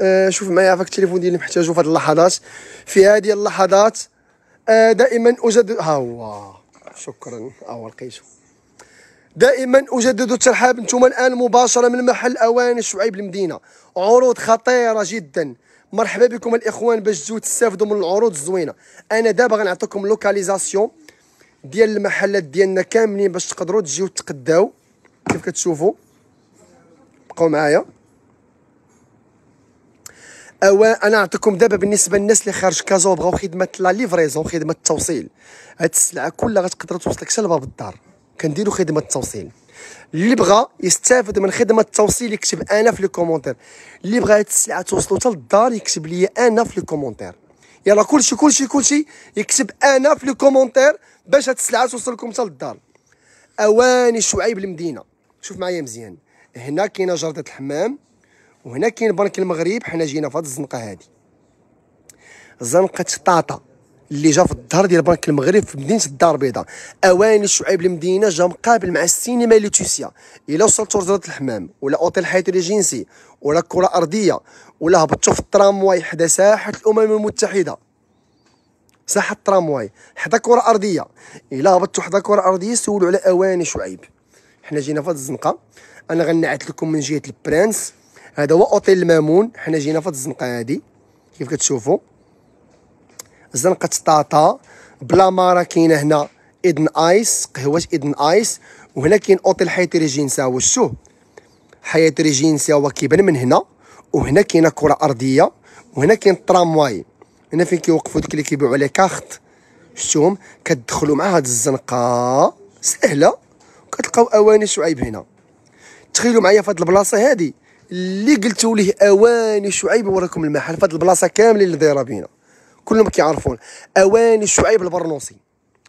آه، شوف معايا عفاك التليفون ديالي محتاجو في هذه اللحظات في هذه اللحظات آه، دائما اجدد ها هو شكرا هو لقيتو دائما اجدد الترحاب انتم الان مباشره من محل اواني شعيب المدينه عروض خطيره جدا مرحبا بكم الاخوان باش تجيو تستافدوا من العروض الزوينه انا دابا غنعطيكم لوكاليزاسيون ديال المحلات ديالنا كاملين باش تقدروا تجيو تقداو كيف كتشوفوا بقاو معايا أو انا نعطيكم دابا بالنسبه للناس اللي خارج كازو وبغاو خدمه لا ليفريزون خدمه التوصيل هاد السلعه كلها غتقدر توصلك حتى لباب الدار كنديروا خدمه التوصيل اللي بغى يستافد من خدمه التوصيل يكتب انا في لي كومونتير اللي بغى هاد السلعه توصلو حتى للدار يكتب لي انا في لي كومونتير يلا كلشي كلشي كلشي يكتب انا في لي كومونتير باش هاد السلعه توصلكم حتى للدار اواني شعيب المدينه شوف معايا مزيان هنا كاينه جرده الحمام وهنا كاين بنك المغرب حنا جينا في هذه الزنقه هادي زنقه طاطا اللي جا في الظهر ديال بنك المغرب في مدينه الدار البيضاء اواني شعيب المدينه جا مقابل مع السينما لتوسيا الا وصلتوا لجره الحمام ولا اوتيل حياة ريجينسي ولا كره ارضيه ولا هبطتوا في الترامواي حدا ساحه الامم المتحده ساحه الترامواي حدا كره ارضيه الا هبطتوا حدا كره ارضيه سولوا على اواني شعيب حنا جينا في الزنقه انا غنعت لكم من جهه البرانس هذا هو اوتيل المامون حنا جينا في الزنقه هذه كيف كتشوفوا زنقه طاطا بلا مارا كاينه هنا ايدن ايس قهوه ايدن ايس وهنا كاين اوتيل حياه ريجينسا وشو حياه ريجينسا هو كيبان من هنا وهنا كاينه كره ارضيه وهنا كاين الترامواي هنا فين كيوقفوا دوك اللي كيبيعوا لي كارت شفتوهم كتدخلوا مع هاد الزنقه سهله كتلقاو اواني شعيب هنا تخيلوا معايا في هاد البلاصه هادي اللي قلتوا ليه اواني شعيب نوريكم المحل فهاد البلاصه كاملين اللي دايره بينا كلهم كيعرفونا اواني شعيب البرنوسي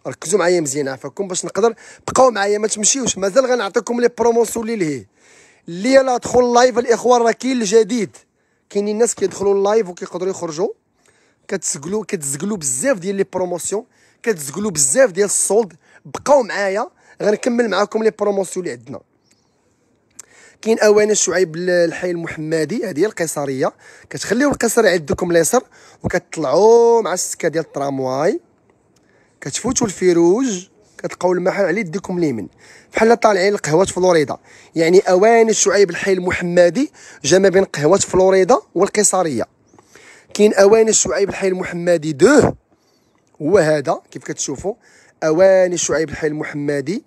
ركزوا معايا مزيان عافاكم باش نقدر بقاو معايا ما تمشيوش مازال غنعطيكم لي بروموسيون اللي لهيه اللي لا دخل اللايف الاخوان راه كاين الجديد كاينين الناس كيدخلوا اللايف وكيقدروا يخرجوا كتسجلوا كتسجلوا بزاف ديال لي بروموسيون كتسجلوا بزاف ديال الصولد بقاو معايا غنكمل معاكم لي بروموسيون اللي عندنا كاين اوان شعيب الحي المحمدي هذه هي القيصريه كتخليو القصر عندكم اليسر وكتطلعوا مع السكه ديال الترامواي كتفوتوا الفيروج كتلقاو المحل على يديكم اليمين بحال طالعين لقهوات فلوريدا يعني اواني شعيب الحي المحمدي جا ما بين قهوات فلوريدا والقيصريه كاين اواني شعيب الحي المحمدي دوه هو هذا كيف كتشوفوا اواني شعيب الحي المحمدي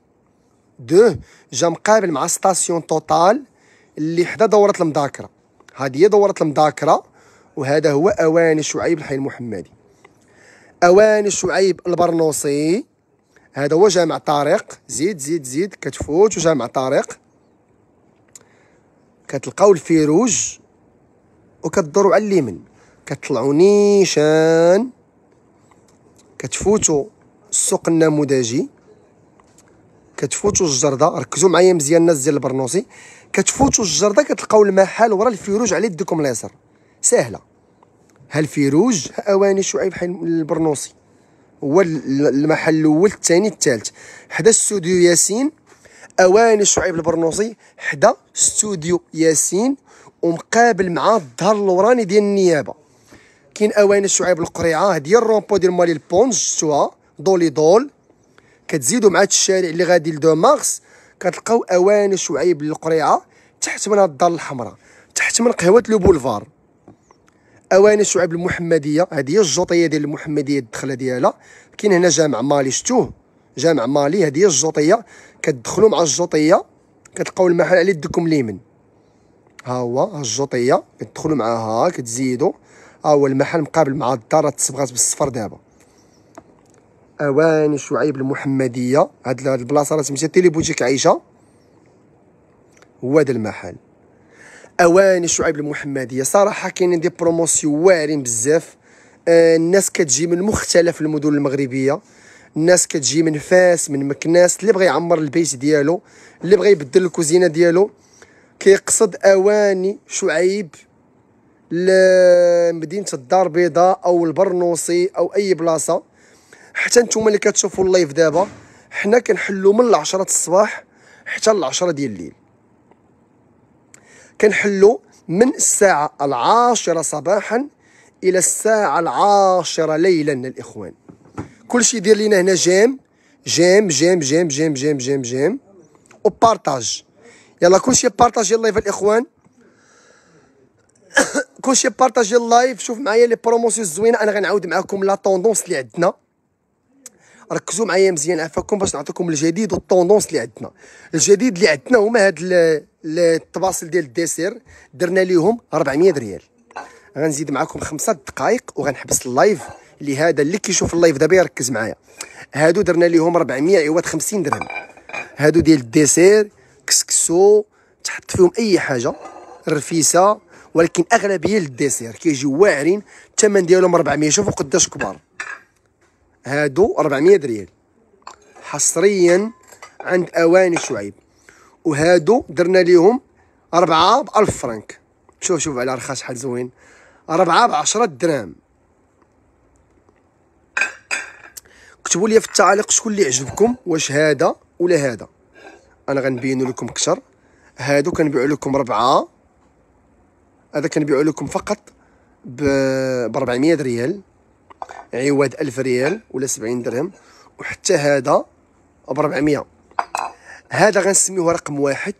دوه جا مقابل مع ستاسيون توتال اللي حدا دورة المذاكرة هادي هي دورة المذاكرة وهذا هو أوان شعيب الحي المحمدي أوان شعيب البرنوصي هذا هو جامع طارق زيد زيد زيد كتفوت وجامع طارق كتلقاو الفيروج وكتدورو على اليمين كتطلعوا نيشان كتفوتوا السوق النموذجي كتفوتوا الجرده ركزوا معايا مزيان الناس ديال البرنوسي كتفوتوا الجرده كتلقاو المحل ورا الفيروج على يدكم اليسر ساهله ها الفيروج ها اواني شعيب حي البرنوسي هو المحل الاول الثاني الثالث حدا استوديو ياسين اواني شعيب البرنوسي حدا استوديو ياسين ومقابل مع الظهر اللوراني ديال النيابه كاين اواني شعيب القريعه ديال الرومبو ديال مالي البونج شتوها دولي دول كتزيدوا مع هذا الشارع اللي غادي لدو مارس كتلقاو اوان شعيب للقريعه تحت من هاد الدار الحمراء تحت من قهوه لو بولفار اواني شعيب المحمديه هذه هي الجوطيه ديال المحمديه الدخله ديالها كاين هنا جامع مالي شتوه جامع مالي هذه هي الجوطيه كتدخلوا مع الجوطيه كتلقاو المحل على يدكم اليمين ها هو ها الجوطيه كتدخلوا معاها كتزيدوا ها هو المحل مقابل مع الدار تصبغات بالصفر دابا اواني شعيب المحمديه هاد البلاصه راه سميتها تيلي بوتيك عيشه هو هذا المحل اواني شعيب المحمديه صراحه كاينين دي بروموسيون واعرين بزاف آه الناس كتجي من مختلف المدن المغربيه الناس كتجي من فاس من مكناس اللي بغى يعمر البيت ديالو اللي بغى يبدل الكوزينه ديالو كيقصد اواني شعيب لمدينه الدار البيضاء او البرنوصي او اي بلاصه حتى نتوما اللي كتشوفوا اللايف دابا حنا كنحلوا من 10 الصباح حتى ل 10 ديال الليل كنحلوا من الساعه العاشره صباحا الى الساعه العاشره ليلا الاخوان كلشي يدير لينا هنا جيم جيم جيم جيم جيم جيم جيم جيم وبارتاج يلا كلشي بارتاجي اللايف الاخوان *coughs* كلشي بارتاجي اللايف شوف معايا لي بروموسيون الزوينه انا غنعاود معاكم لا طوندونس اللي عندنا ركزوا معايا مزيان عفاكم باش نعطيكم الجديد والطوندونس اللي عندنا الجديد اللي عندنا هما هاد الطباصل ديال الديسير درنا ليهم 400 ريال غنزيد معاكم خمسة دقائق وغنحبس اللايف لهذا اللي كيشوف اللايف دابا يركز معايا هادو درنا ليهم 400 عوض 50 درهم هادو ديال الديسير كسكسو تحط فيهم اي حاجه رفيسه ولكن اغلبيه للديسير كيجيو واعرين الثمن ديالهم 400 شوفوا قداش كبار هادو 400 ريال حصريا عند اواني شعيب وهادو درنا ليهم 4 ب 1000 فرنك شوف شوف على رخاص شحال زوين 4 ب 10 دراهم كتبوا لي في التعليق شكون اللي عجبكم واش هذا ولا هذا انا غنبينو لكم اكثر هادو كنبيعوا لكم ربعة هذا كنبيعوا لكم فقط ب 400 ريال عوض 1000 ريال ولا 70 درهم وحتى هذا ب 400 هذا غنسميوه رقم واحد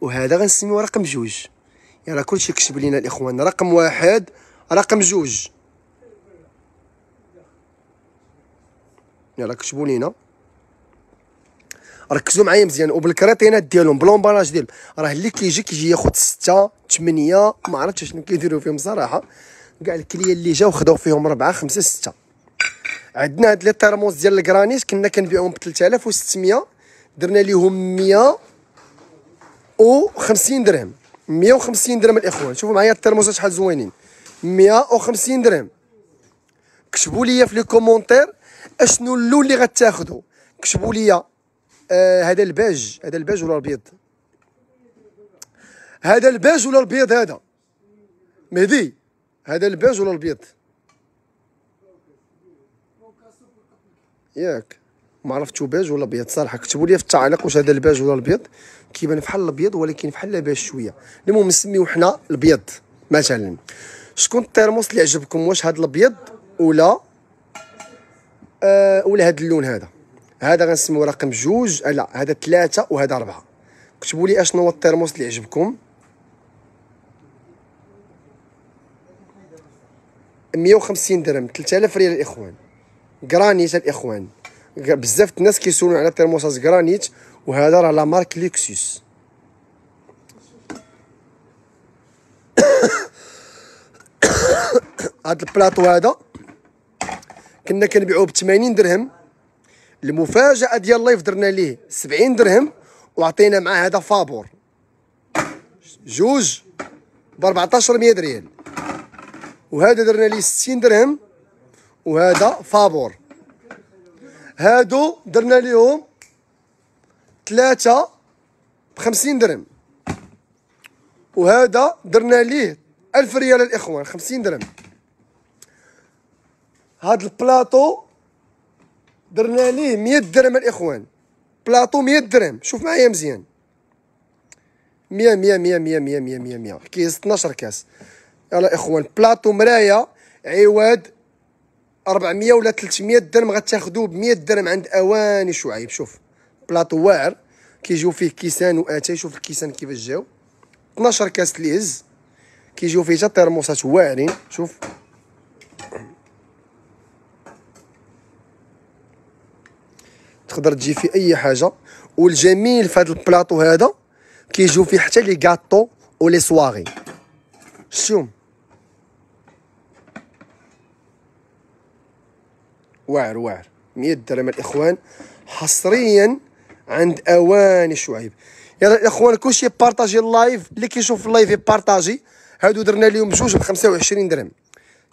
وهذا غنسميوه رقم جوج يعني كلشي كتب لينا الاخوان رقم واحد رقم جوج يلا كتبوا لينا ركزوا معايا مزيان وبالكريطينات ديالهم بلومبالاج ديالهم راه اللي كيجي كيجي ياخذ 6 8 ما عرفتش شنو كيديروا فيهم صراحه كاع الكليه اللي جاو خداو فيهم ربعه خمسه سته عندنا هاد لي تيرموس ديال الكرانيت كنا كنبيعهم ب 3600 درنا ليهم 100 50 درهم 150 درهم الاخوان شوفوا معايا الترموسات شحال زوينين 150 درهم كتبوا لي في لي كومونتير اشنو اللون اللي غتاخذوا كتبوا لي آه هذا الباج هذا الباج ولا الابيض هذا الباج ولا الابيض هذا مهدي هذا الباج ولا البيض ياك ما عرفتو باج ولا بيض صراحه كتبوا لي في التعليق واش هذا الباج ولا البيض كيبان بحال الابيض ولكن بحال باج شويه المهم نسميو حنا البيض مثلا شكون الترموس اللي عجبكم واش هذا الابيض ولا آه ولا هذا اللون هذا هذا غنسميو رقم جوج لا هذا ثلاثه وهذا اربعه كتبوا لي اشنو هو الترموس اللي عجبكم 150 درهم 3000 ريال الاخوان جرانيت الاخوان بزاف الناس كيسولوا على ترموساز جرانيت وهذا راه لا مارك لوكسوس هاد البلاطو هذا كنا كنبيعوه ب 80 درهم المفاجاه ديال اللايف درنا ليه 70 درهم وعطينا مع هذا فابور جوج ب 1400 ريال وهذا درنا ليه 60 درهم وهذا فابور هادو درنا ليهم ثلاثة بخمسين درهم وهذا درنا ليه ألف ريال الإخوان خمسين درهم هاد البلاطو درنا ليه مية درهم الإخوان بلاطو مية درهم شوف معايا مزيان مية مية مية مية مية مية مية مية كيس 12 كاس يلا اخوان بلاطو مرايا عواد 400 ولا 300 درهم غتاخذوه ب 100 درهم عند اواني شعيب شوف بلاطو واعر كيجيو فيه كيسان واتاي شوف الكيسان كيفاش جاو 12 كاس ليز كيجيو فيه حتى تيرموسات واعرين شوف تقدر تجي فيه اي حاجه والجميل في هذا البلاطو هذا كيجيو فيه حتى لي غاطو ولي سواغي شوم واعر واعر 100 درهم الاخوان حصريا عند اواني شعيب يلا الاخوان كلشي بارطاجي اللايف اللي كيشوف اللايف يبارطاجي هادو درنا اليوم بجوج ب 25 درهم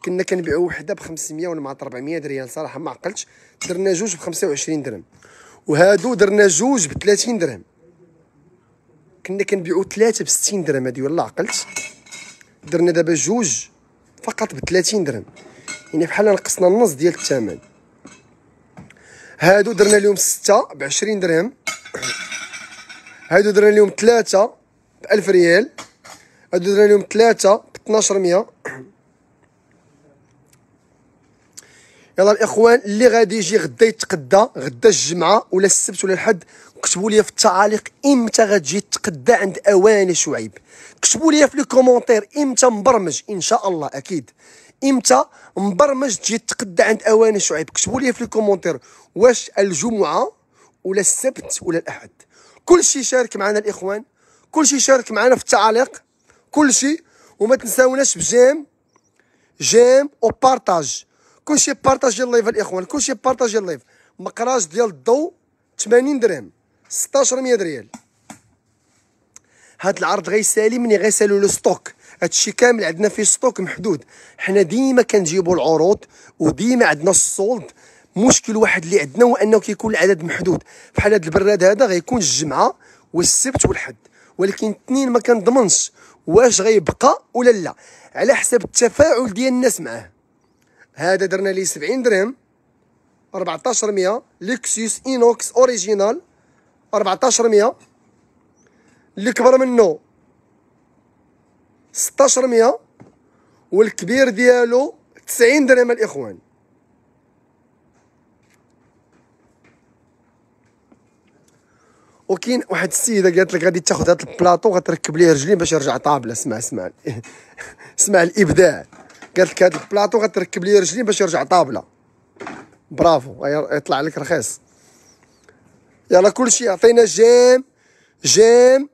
كنا كنبيعوا وحده ب 500 ولا مع 400 ريال صراحه ما عقلتش درنا جوج ب 25 درهم وهادو درنا جوج ب 30 درهم كنا كنبيعوا ثلاثه ب 60 درهم هادي ولا عقلت درنا دابا جوج فقط ب 30 درهم يعني بحال نقصنا النص ديال الثمن هادو درنا لهم ستة ب 20 درهم هادو درنا لهم ثلاثة ب 1000 ريال هادو درنا لهم ثلاثة ب 1200 يلا الاخوان اللي غادي يجي غدا يتقدى غدا الجمعه ولا السبت ولا الحد كتبوا لي في التعاليق امتى غتجي تقدى عند اواني شعيب كتبوا لي في لي كومونتير امتى مبرمج ان شاء الله اكيد امتى مبرمج تجي تقدى عند اواني شعيب كتبوا لي في الكومنتير واش الجمعه ولا السبت ولا الاحد كل شيء شارك معنا الاخوان كل شيء شارك معنا في التعاليق كل شيء وما تنساوناش بجيم جيم وبارطاج كل شيء بارطاجي اللايف الاخوان كل شيء بارطاجي اللايف مقراج ديال الضوء 80 درهم 1600 ريال هاد العرض غيسالي مني غيسالو لو ستوك هادشي كامل عندنا في ستوك محدود حنا ديما كنجيبوا العروض وديما عندنا السولد مشكل واحد اللي عندنا هو انه كيكون العدد محدود بحال هاد البراد هذا غيكون الجمعه والسبت والحد ولكن الاثنين ما كنضمنش واش غيبقى ولا لا على حسب التفاعل ديال الناس معاه هذا درنا ليه 70 درهم 1400 لكسيوس اينوكس اوريجينال 1400 اللي كبر منه 1600 والكبير ديالو 90 درهم الاخوان وكاين واحد السيده قالت لك غادي تاخذ هذا البلاطو غتركب ليه رجلين باش يرجع طابله اسمع اسمع *laughs* اسمع الابداع قالت لك هذا البلاطو غتركب ليه رجلين باش يرجع طابله برافو يطلع لك رخيص يلا كلشي عطينا جيم جيم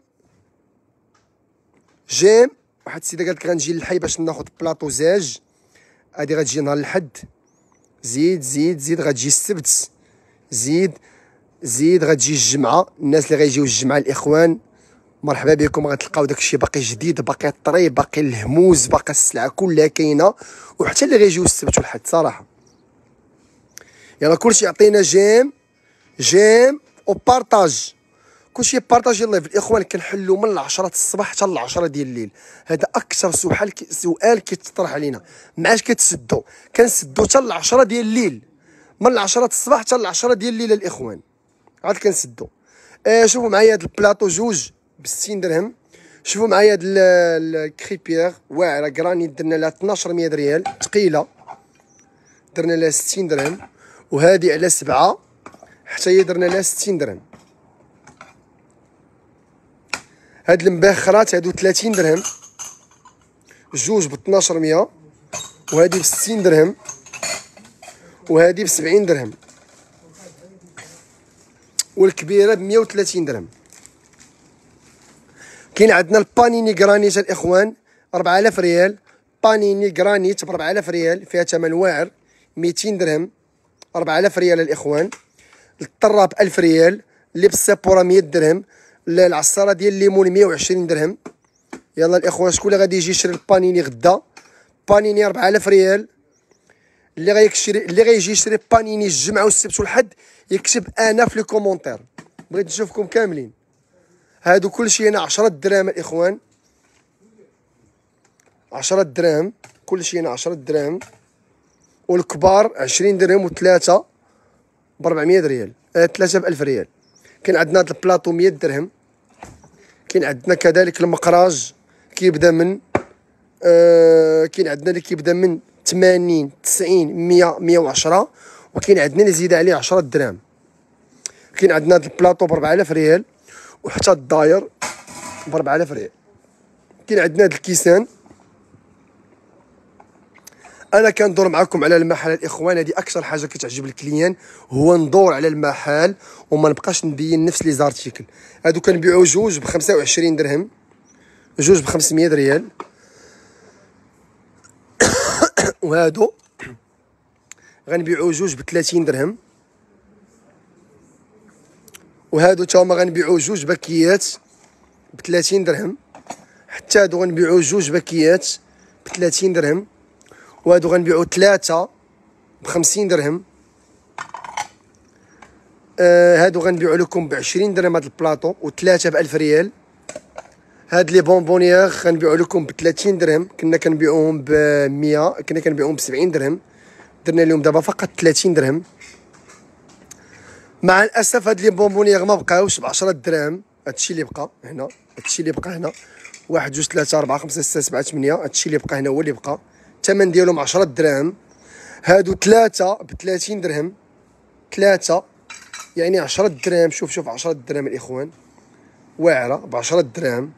جيم واحد السيده قالت غنجي للحي باش ناخذ بلاطو زاج هادي غتجي نهار الحد زيد زيد زيد غتجي السبت زيد زيد غتجي الجمعه الناس اللي غيجيو الجمعه الاخوان مرحبا بكم غتلقاو داكشي باقي جديد باقي الطري باقي الهموز باقي السلعه كلها كاينه وحتى اللي غيجيو السبت والحد صراحه يلا كلشي عطينا جيم جيم وبارطاج كلشي بارطاجي اللايف الاخوان كنحلوا من 10 الصباح حتى ل 10 ديال الليل هذا اكثر سؤال كي سؤال كيتطرح علينا معاش كتسدوا كنسدوا حتى ل 10 ديال الليل من 10 الصباح حتى ل 10 ديال الليل الاخوان عاد كنسدوا آه شوفوا معايا هذا البلاطو جوج ب 60 درهم شوفوا معايا هاد الكريبيير واعره كرانيت درنا لها 1200 ريال ثقيله درنا لها 60 درهم وهذه على سبعه حتى هي درنا لها 60 درهم هاد المباخرات هادو 30 درهم جوج ب 1200 وهادي ب 60 درهم وهادي ب 70 درهم والكبيره ب 130 درهم كاين عندنا البانيني غرانيت الاخوان 4000 ريال بانيني غرانيت ب 4000 ريال فيها ثمن واعر 200 درهم 4000 ريال الاخوان الطراب 1000 ريال لبسه بورا 100 درهم العصاره ديال الليمون 120 درهم يلا الاخوان شكون اللي غادي يجي يشري البانيني غدا بانيني 4000 ريال اللي غيشري اللي غيجي يشري بانيني الجمعه والسبت والحد يكتب انا في لي كومونتير بغيت نشوفكم كاملين هادو كلشي هنا 10 دراهم الاخوان 10 دراهم كلشي هنا 10 دراهم والكبار 20 درهم و3 ب 400 ريال 3 ب 1000 ريال كاين عندنا هذا البلاطو 100 درهم كاين عندنا كذلك المقراج كيبدا من آه كاين عندنا اللي كيبدا من 80 90 100 110 وكاين عندنا اللي زيد عليه 10 دراهم كاين عندنا هذا البلاطو ب 4000 ريال وحتى الداير ب 4000 ريال كاين عندنا هذا الكيسان انا كندور معكم على المحل الاخوان هذه اكثر حاجه كتعجب الكليان هو ندور على المحل وما نبقاش نبين نفس لي زارتيكل هادو كنبيعو جوج ب 25 درهم جوج ب 500 ريال *coughs* وهادو غنبيعو جوج ب 30 درهم وهادو تا هما غنبيعو جوج باكيات ب 30 درهم حتى هادو غنبيعو جوج باكيات ب 30 درهم وهادو غنبيعو ثلاثة بخمسين درهم آه هادو غنبيعو لكم بعشرين درهم هاد البلاطو وثلاثة بألف ريال هاد لي بونبونيغ غنبيعو لكم بثلاثين درهم كنا كنبيعوهم بمية كنا كنبيعوهم بسبعين درهم درنا لهم دابا فقط ثلاثين درهم مع الاسف هاد لي بونبونيغ ما بقاوش ب دراهم هادشي اللي بقى هنا هادشي اللي بقى هنا واحد جوج ثلاثة أربعة خمسة ستة سبعة ثمانية هادشي اللي بقى هنا هو اللي بقى الثمن ديالهم 10 دراهم هادو ثلاثة ب 30 درهم ثلاثة يعني 10 دراهم شوف شوف 10 دراهم الاخوان واعرة ب 10 دراهم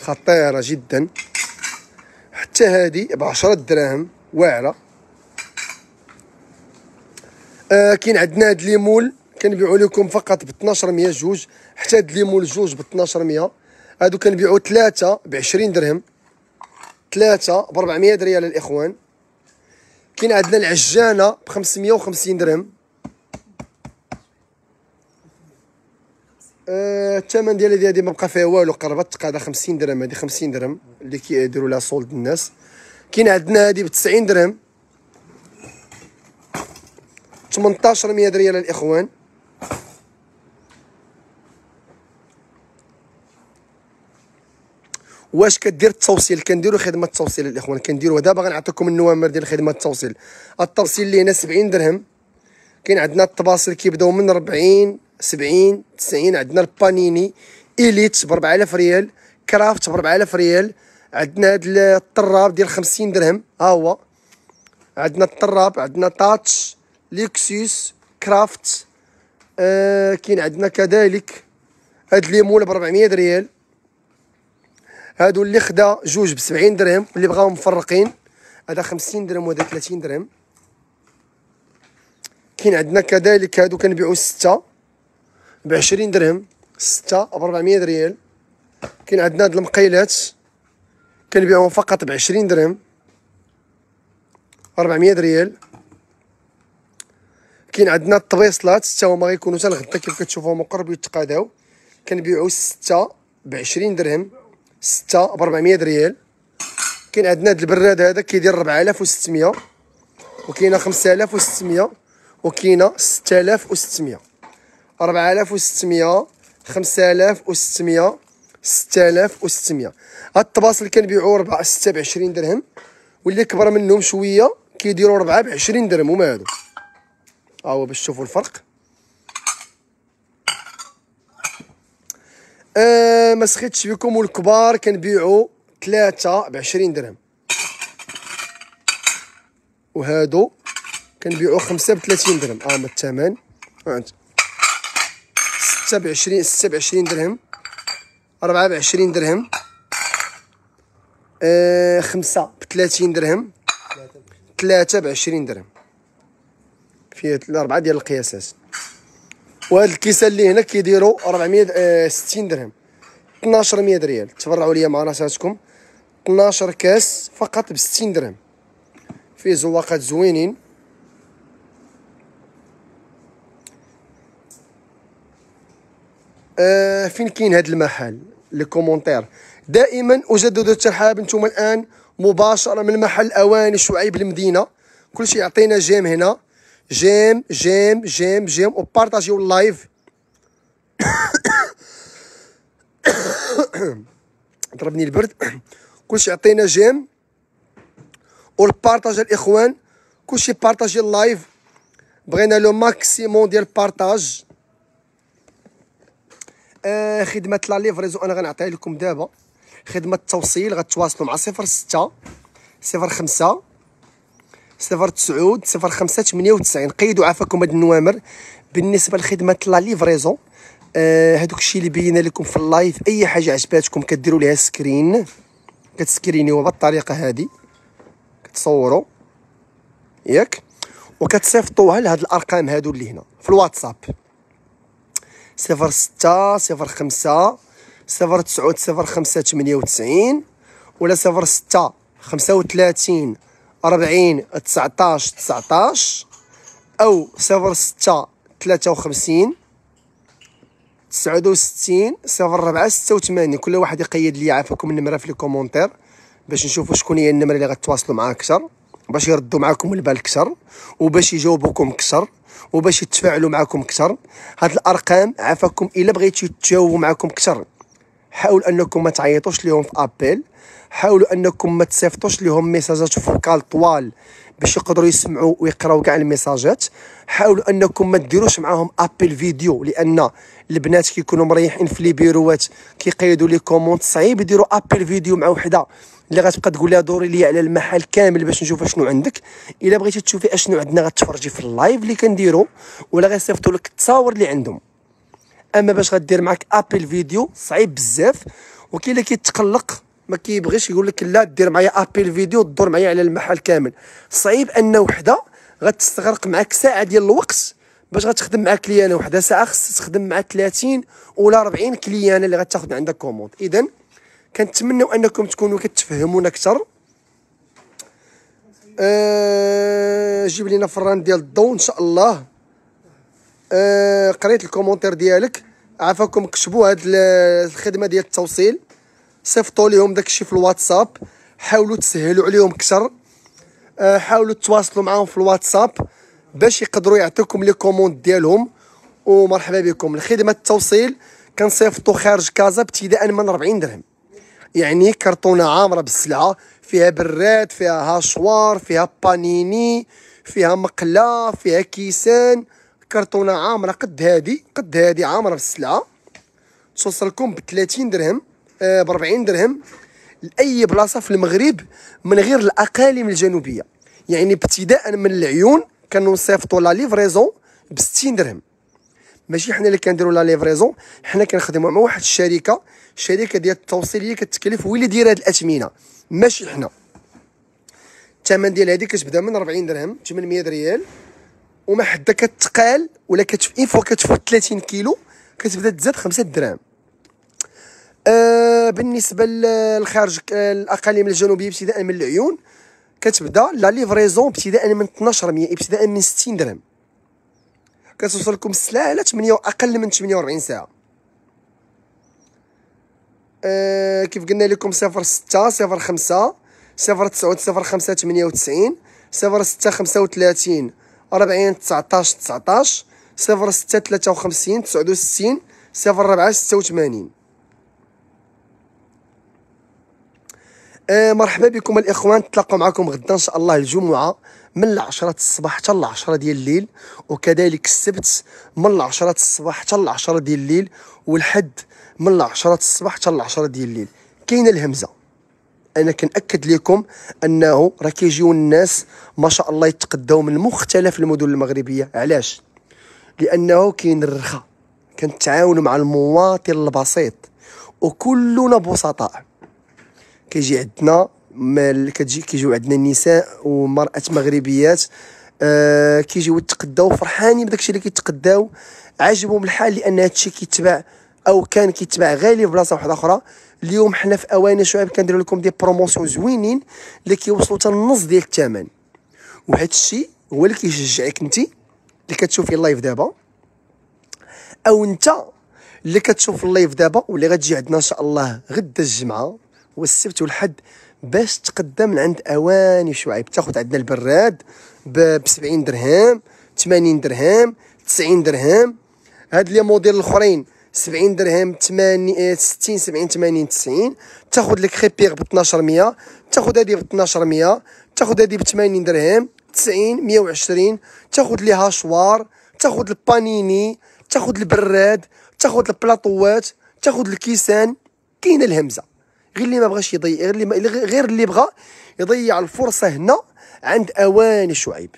خطيرة جدا حتى هادي ب 10 دراهم واعرة آه كاين عندنا هاد ليمول كنبيعو لكم فقط ب 1200 جوج حتى هاد ليمول جوج ب 1200 هادو كنبيعو ثلاثة ب 20 درهم ثلاثة ب 400 ريال الإخوان كاين عندنا العجانة ب 550 درهم آه، الثمن ديال هذه هذه ما بقى فيها والو قربت تقعد 50 درهم هذه 50 درهم اللي كيديروا لها سولد الناس كاين عندنا هذه ب 90 درهم 1800 ريال الاخوان واش كدير التوصيل كنديروا خدمه التوصيل الاخوان كنديروا دابا غنعطيكم النوامر ديال خدمه التوصيل التوصيل اللي هنا 70 درهم كاين عندنا الطباصل كيبداو من 40 70 90 عندنا البانيني ايليت ب 4000 ريال كرافت ب 4000 ريال عندنا هاد الطراب ديال 50 درهم ها هو عندنا الطراب عندنا تاتش ليكسيس كرافت آه كاين عندنا كذلك هاد ليمول ب 400 ريال هادو اللي خدا جوج ب 70 درهم اللي بغاهم مفرقين هذا 50 درهم وهذا 30 درهم كاين عندنا كذلك هادو كنبيعو ستة ب 20 درهم ستة ب 400 ريال كاين عندنا هاد المقيلات كنبيعوهم فقط ب 20 درهم 400 ريال كاين عندنا الطبيصلات حتى هما غيكونوا حتى الغدا كيف كتشوفوهم قرب يتقاداو كنبيعو ستة ب 20 درهم 6 ب 400 ريال كاين عندنا هذا البراد هذا كيدير 4600 وكاينه 5600 وكاينه 6600 4600 5600 6600 هاد الطباس اللي كنبيعو 4 6 ب 20 درهم واللي كبر منهم شويه كيديروا 4 ب 20 درهم هما هادو ها هو باش تشوفوا الفرق آه ما سخيتش بكم والكبار كنبيعوا ثلاثة ب 20 درهم وهادو كنبيعوا خمسة ب 30 درهم اه الثمن ستة ب 20 ستة بعشرين درهم أربعة ب 20 درهم آه خمسة ب 30 درهم ثلاثة ب 20 درهم فيها الأربعة ديال القياسات وهاد الكيسه اللي هنا كيديروا آه، 460 درهم 1200 ريال تبرعوا ليا مع راساتكم 12 كاس فقط ب 60 درهم فيه زواقات زوينين آه فين كاين هذا المحل الكومونتير دائما اجدد الترحاب انتم الان مباشره من محل اواني شعيب المدينه كلشي يعطينا جيم هنا جيم جيم جيم جيم وبارطاجيو اللايف ضربني البرد كلشي عطينا جيم والبارطاج الاخوان كلشي بارطاجي اللايف بغينا لو ماكسيموم ديال البارطاج آه خدمه لا ليفريزو انا غنعطيها لكم دابا خدمه التوصيل غتواصلوا مع 06 05 صفر صفر تسعود خمسة 05 وتسعين قيدوا عافاكم هاد النوامر بالنسبه لخدمه لا ليفريزون آه هادوك الشيء اللي بينا لكم في اللايف اي حاجه عجباتكم كديرو ليها سكرين كتسكرينيوها بالطريقه هادي كتصورو ياك وكتسيفطوها لهاد الارقام هادو اللي هنا في الواتساب صفر ستة صفر خمسة صفر تسعود صفر خمسة تمنية وتسعين ولا صفر ستة خمسة وثلاثين 40 تسعتاش تسعتاش أو صفر ستة تلاتة وخمسين تسعود وستين صفر ربعة ستة وثمانين كل واحد يقيد لي عافاكم النمرة في الكومونتير باش نشوفوا شكون هي النمرة اللي غتواصلوا معاها أكثر باش يردوا معاكم البال أكثر وباش يجاوبوكم أكثر وباش يتفاعلوا معاكم أكثر هاد الأرقام عافاكم إلا بغيتو يتجاوبوا معاكم أكثر حاول أنكم ما تعيطوش ليهم في أبل حاولوا انكم ما تصيفطوش لهم ميساجات فوكال طوال باش يقدروا يسمعوا ويقراوا كاع الميساجات حاولوا انكم ما ديروش معاهم ابل فيديو لان البنات كيكونوا مريحين في لي بيروات كيقيدوا لي كومونت صعيب يديروا ابل فيديو مع وحده اللي غتبقى تقول لها دوري لي على المحل كامل باش نشوف اشنو عندك الا بغيتي تشوفي اشنو عندنا غتفرجي في اللايف اللي كنديرو ولا غيصيفطوا لك التصاور اللي عندهم اما باش غدير معك ابل فيديو صعيب بزاف وكاين اللي كيتقلق ما كيبغيش يقول لك لا دير معايا ابيل فيديو دور معايا على المحل كامل صعيب ان وحده غتستغرق معاك ساعه ديال الوقت باش غتخدم مع كليانه وحده ساعه خص تخدم مع 30 ولا 40 كليانه اللي غتاخذ عندك كوموند اذا كنتمنوا انكم تكونوا كتفهمونا اكثر أه جيب لينا فران ديال الضو ان شاء الله أه قريت الكومونتير ديالك عافاكم كتبوا هاد الخدمه ديال التوصيل صيفطوا ليهم داكشي في الواتساب حاولوا تسهلوا عليهم كثر آه، حاولوا تواصلوا معاهم في الواتساب باش يقدروا يعطيكم لي كوموند ديالهم ومرحبا بكم الخدمه التوصيل كنصيفطوا خارج كازا ابتداء من 40 درهم يعني كرتونه عامره بالسلعه فيها براد فيها هاشوار فيها بانيني فيها مقله فيها كيسان كرتونه عامره قد هادي قد هادي عامره بالسلعه توصلكم ب 30 درهم آه، ب 40 درهم لاي بلاصه في المغرب من غير الاقاليم الجنوبيه يعني ابتداء من العيون كنصيفطوا لا ليفريزون ب 60 درهم ماشي حنا اللي كنديروا لا ليفريزون حنا كنخدموا مع واحد الشركه الشركه ديال التوصيل هي كتكلف هو اللي داير هاد الاثمنه ماشي حنا الثمن ديال هذه كتبدا من 40 درهم 800 ريال وما حدا كتقال ولا كتف اين فوا كتفوت 30 كيلو كتبدا تزاد 5 درهم آه، بالنسبه للخارج الاقاليم الجنوبيه ابتداء من العيون كتبدا لا ليفريزون ابتداء من 12 مية ابتداء من 60 درهم كتوصلكم السلعه 8 اقل من 48 ساعه أه كيف قلنا لكم صفر ستة صفر خمسة صفر تسعود صفر خمسة 19 19 صفر ستة خمسة 04 ربعين تسعطاش تسعطاش صفر ستة ثلاثة تسعود صفر ربعة ستة آه، مرحبا بكم الاخوان نتلاقاو معكم غدا ان شاء الله الجمعه من العشرة الصباح حتى العشرة ديال الليل وكذلك السبت من العشرة الصباح حتى العشرة ديال الليل والحد من العشرة الصباح حتى العشرة ديال الليل كاينه الهمزه انا كنأكد لكم انه راه كيجيو الناس ما شاء الله يتقداو من مختلف المدن المغربيه علاش لانه كاين الرخاء كنتعاونوا مع المواطن البسيط وكلنا بسطاء كيجي عندنا كتجي كيجيو عندنا النساء ومرأة مغربيات آه، كيجيو يتقداو فرحانين بداكشي اللي كيتقداو عجبهم الحال لان هادشي كيتباع او كان كيتباع غالي في بلاصه واحده اخرى اليوم حنا في اوان شعب كنديروا لكم دي بروموسيون زوينين اللي كيوصلوا حتى النص ديال الثمن وهذا الشيء هو اللي كيشجعك انت اللي كتشوفي اللايف دابا او انت اللي كتشوف اللايف دابا واللي غتجي عندنا ان شاء الله غدا الجمعه والسبت والحد باش تقدم لعند اواني شعيب تاخذ عندنا البراد ب 70 درهم 80 درهم 90 درهم هاد لي موديل الاخرين 70 درهم 80 60 70 80 90 تاخذ لك خيبيغ ب 1200 تاخذ هادي ب 1200 تاخذ هادي ب 80 درهم 90 120 تاخذ لي هاشوار تاخذ البانيني تاخذ البراد تاخذ البلاطوات تاخذ الكيسان كاينه الهمزه غير اللي ما بغاش يضيع غير اللي غير اللي بغى يضيع الفرصه هنا عند اواني شعيب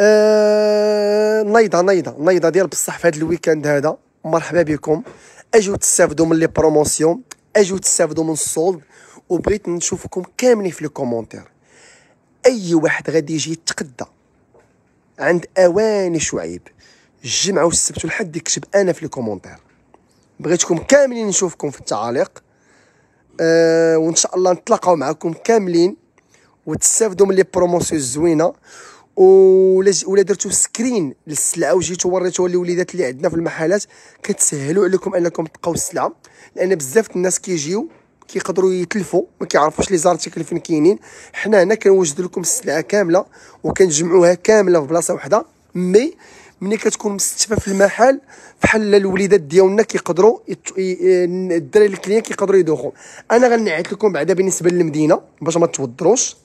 آه نايضه نايضه نايضه ديال بصح في هذا الويكاند هذا مرحبا بكم اجو تستافدوا من لي بروموسيون اجو تستافدوا من السولد وبغيت نشوفكم كاملين في لي كومونتير اي واحد غادي يجي يتقدى عند اواني شعيب الجمعه والسبت والحد يكتب انا في لي كومونتير بغيتكم كاملين نشوفكم في التعاليق أه وان شاء الله نتلاقاو معكم كاملين وتستافدوا من لي بروموسيون الزوينه ولا درتو سكرين للسلعه وجيتو وريتوها للوليدات اللي عندنا في المحلات كتسهلوا عليكم انكم تلقاو السلعه لان بزاف الناس كيجيو كيقدروا يتلفوا ما كيعرفوش لي زارتيكل فين كاينين حنا هنا كنوجد لكم السلعه كامله وكنجمعوها كامله في بلاصه وحده مي ملي كتكون مستشفى في المحل بحال الوليدات ديالنا كيقدروا الدراري الكليان كيقدروا يدوخوا انا غنعيط لكم بعدا بالنسبه للمدينه باش ما توضروش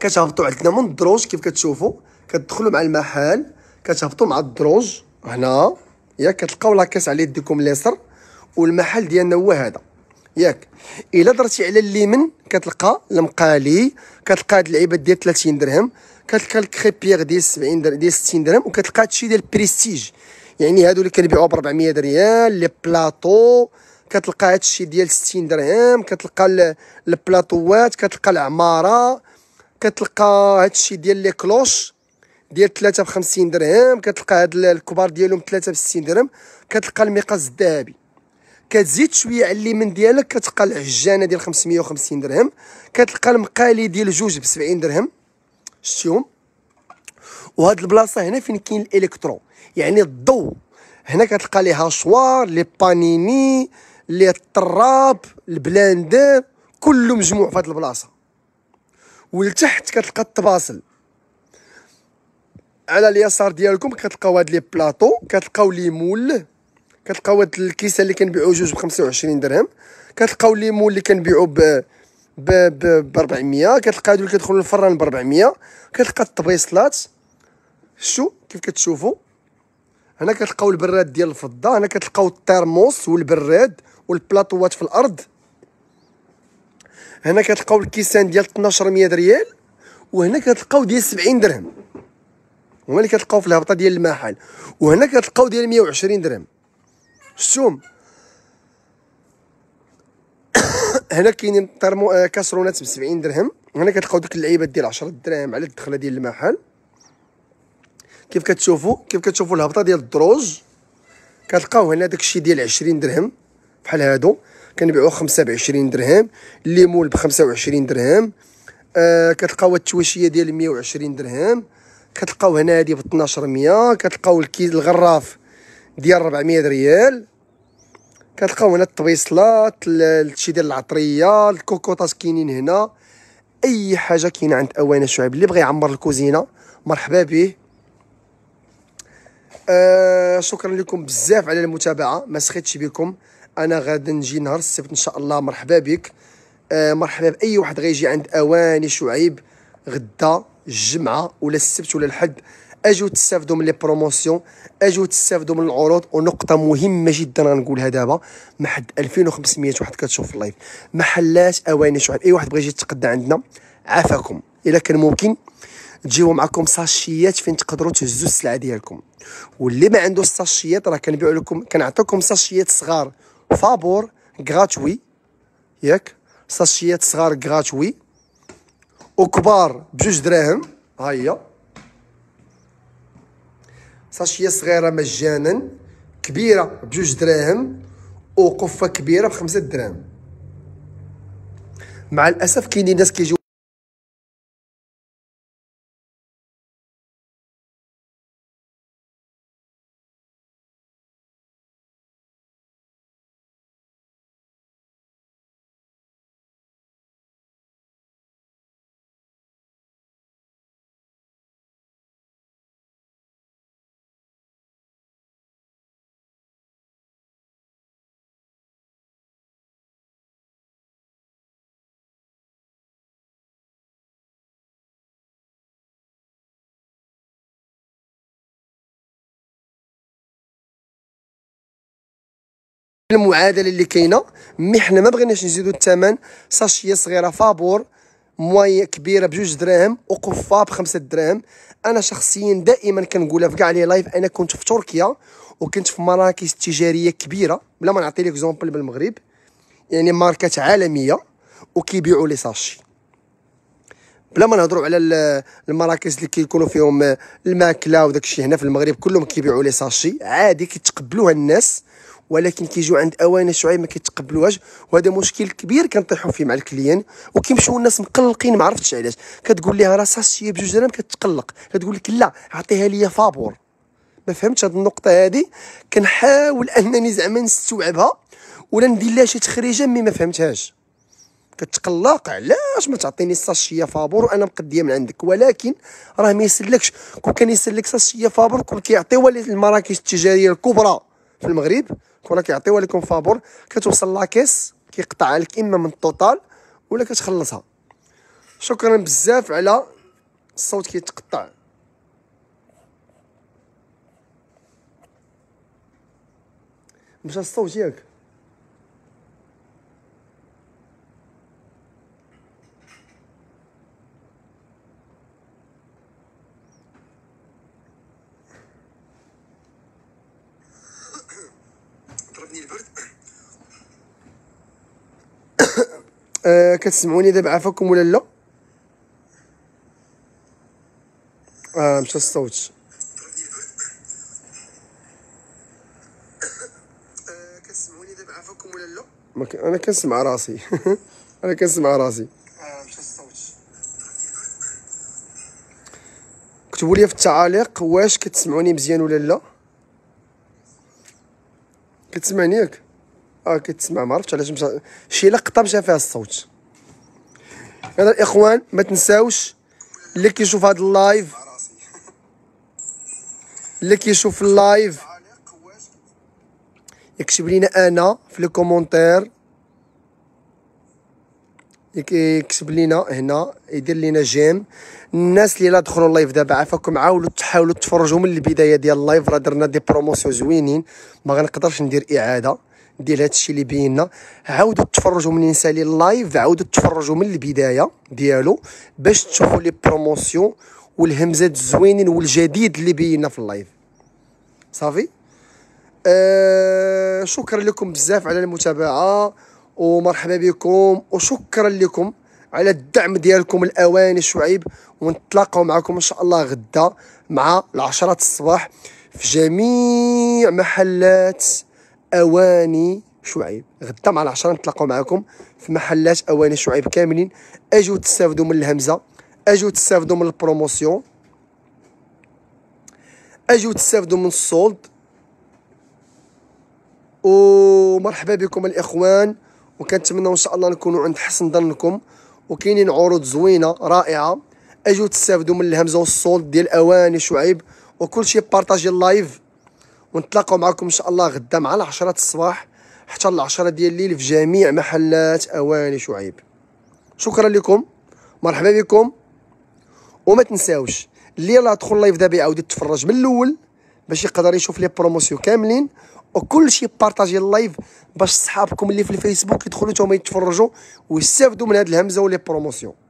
كتهبطوا عندنا من الدروج كيف كتشوفوا كتدخلوا مع المحل كتهبطوا مع الدروج هنا ياك كتلقاو لاكاس على يديكم اليسر والمحل ديالنا هو هذا ياك الا درتي على اليمين كتلقى المقالي كتلقى هاد العباد ديال 30 درهم كتلقى الكريبيير ديال 70 درهم ديال 60 درهم وكتلقى هادشي ديال بريستيج يعني هادو اللي كنبيعو ب 400 ريال لي بلاطو كتلقى هادشي ديال 60 درهم كتلقى البلاطوات كتلقى العماره كتلقى هادشي ديال لي كلوش ديال 3 ب 50 درهم كتلقى هاد الكبار ديالهم 3 ب 60 درهم كتلقى المقص الذهبي كتزيد شويه على اليمين ديالك كتلقى العجانه ديال 550 درهم كتلقى المقالي ديال جوج ب 70 درهم الشيوم وهاد البلاصه هنا فين كاين الالكترون يعني الضو هنا كتلقى ليها شوار لي بانيني لي الطراب البلاندان كله مجموع في هاد البلاصه ولتحت كتلقى التباصل على اليسار ديالكم كتلقاو هاد لي بلاطو كتلقاو لي مول كتلقاو هاد الكيسه اللي كنبيعو جوج ب 25 درهم كتلقاو لي مول اللي كنبيعو ب ب ب 400 كتلقى هادو اللي كيدخلوا للفران ب 400 كتلقى الطبيصلات شو كيف كتشوفوا هنا كتلقاو البراد ديال الفضه هنا كتلقاو الترموس والبراد والبلاطوات في الارض هنا كتلقاو الكيسان ديال 1200 ريال وهنا كتلقاو ديال 70 درهم هما اللي كتلقاو في الهبطه ديال المحل وهنا كتلقاو ديال 120 درهم شتوهم هنا كاينين طرمو آه، كاسرونات ب 70 درهم هنا كتلقاو ديك اللعيبات ديال 10 دراهم على الدخله ديال المحل كيف كتشوفوا كيف كتشوفوا الهبطه ديال الدروج كتلقاو هنا داكشي ديال 20 درهم بحال هادو كنبيعو خمسة بعشرين 20 درهم الليمون بخمسة وعشرين درهم آه كتلقاو التويشيه ديال 120 درهم كتلقاو هنا هادي ب 1200 كتلقاو الكيس الغراف ديال 400 ريال كتلقاو هنا الطبيصلات الشي ديال العطريه الكوكوطات كاينين هنا اي حاجه كاينه عند اوانه شعيب اللي بغى يعمر الكوزينه مرحبا به آه شكرا لكم بزاف على المتابعه ما سخيتش بكم انا غادي نجي نهار السبت ان شاء الله مرحبا بك آه مرحبا باي واحد غيجي عند اواني شعيب غدا الجمعه ولا السبت ولا الحد اجوا تستافدوا من لي بروموسيون اجوا تستافدوا من العروض ونقطه مهمه جدا غنقولها دابا ما حد 2500 واحد كتشوف في اللايف ما حلاش اواني شحال اي واحد بغى يجي يتقدى عندنا عافاكم الا كان ممكن تجيو معكم ساشيات فين تقدروا تهزوا السلعه ديالكم واللي ما عنده الساشيات راه كنبيعوا لكم كنعطيكم ساشيات صغار فابور غراتوي ياك ساشيات صغار غراتوي وكبار بجوج دراهم ها هي ساشيه صغيره مجانا كبيره بجوج دراهم وقفه كبيره بخمسه دراهم مع الاسف كاينين ناس كيجيو المعادله اللي كاينه مي حنا ما بغيناش نزيدوا الثمن ساشيه صغيره فابور مواي كبيره بجوج دراهم وقفه بخمسه دراهم انا شخصيا دائما كنقولها في كاع لي لايف انا كنت في تركيا وكنت في مراكز تجاريه كبيره بلا ما نعطي ليكزومبل زومبل بالمغرب يعني ماركات عالميه وكيبيعوا لي ساشي بلا ما نهضروا على المراكز اللي كيكونوا فيهم الماكله وداك الشيء هنا في المغرب كلهم كيبيعوا لي ساشي عادي كيتقبلوها الناس ولكن كيجيو عند اوانه شعيب ما كيتقبلوهاش وهذا مشكل كبير كنطيحوا فيه مع الكليان وكيمشيو الناس مقلقين ما عرفتش علاش كتقول لها راه ساشيه بجوج درهم كتقلق كتقول لك لا عطيها لي فابور ما فهمتش هذه النقطه هذه كنحاول انني زعما نستوعبها ولا ندير لها شي تخريجه مي ما فهمتهاش كتقلق علاش ما تعطيني ساشيه فابور وانا مقديه من عندك ولكن راه ما يسلكش كون كان يسلك ساشيه فابور كون كيعطيوها للمراكز التجاريه الكبرى في المغرب كون كيعطيوها لكم فابور كتوصل لاكيس كيقطعها لك اما من التوتال ولا كتخلصها شكرا بزاف على الصوت كيتقطع مشى الصوت ياك آه كتسمعوني دابا عافاكم ولا لا آه مشى الصوت آه، كتسمعوني دابا ولا لا انا كنسمع راسي *laughs* انا كنسمع راسي آه، كتبوا لي في التعاليق واش كتسمعوني مزيان ولا لا كتسمعني ياك اه كتسمع ما عرفتش علاش مشا... شي لقطه مشى فيها الصوت هذا الاخوان ما تنساوش اللي كيشوف هذا اللايف اللي كيشوف اللايف يكتب لينا انا في لي كومونتير يكتب لينا هنا يدير لينا جيم الناس اللي لا دخلوا اللايف دابا عافاكم عاولوا تحاولوا تفرجوا من البدايه ديال اللايف راه درنا دي بروموسيون زوينين ما غنقدرش ندير اعاده ديال هادشي اللي بينا عاودوا تفرجوا من ينسالي اللايف عاودوا تفرجوا من البدايه ديالو باش تشوفوا لي بروموسيون والهمزات الزوينين والجديد اللي بينا في اللايف صافي آه شكرا لكم بزاف على المتابعه ومرحبا بكم وشكرا لكم على الدعم ديالكم الاواني شعيب ونتلاقاو معكم ان شاء الله غدا مع العشرة الصباح في جميع محلات اواني شعيب غدا مع العشرة نتلاقاو معاكم في محلات اواني شعيب كاملين اجوا تستافدوا من الهمزه اجوا تستافدوا من البروموسيون اجوا تستافدوا من السولد ومرحبا بكم الاخوان وكنتمنى ان شاء الله نكونوا عند حسن ظنكم وكاينين عروض زوينه رائعه اجوا تستافدوا من الهمزه والصولد ديال اواني شعيب وكل شيء بارطاجي اللايف ونتلاقاو معكم ان شاء الله غدا مع العشرة الصباح حتى العشرة ديال الليل في جميع محلات اواني شعيب شكرا لكم مرحبا بكم وما تنساوش اللي لا دخل لايف دابا يعاود يتفرج من الاول باش يقدر يشوف لي بروموسيون كاملين وكل شيء بارطاجي اللايف باش صحابكم اللي في الفيسبوك يدخلوا تما يتفرجوا ويستافدوا من هاد الهمزه ولي بروموسيون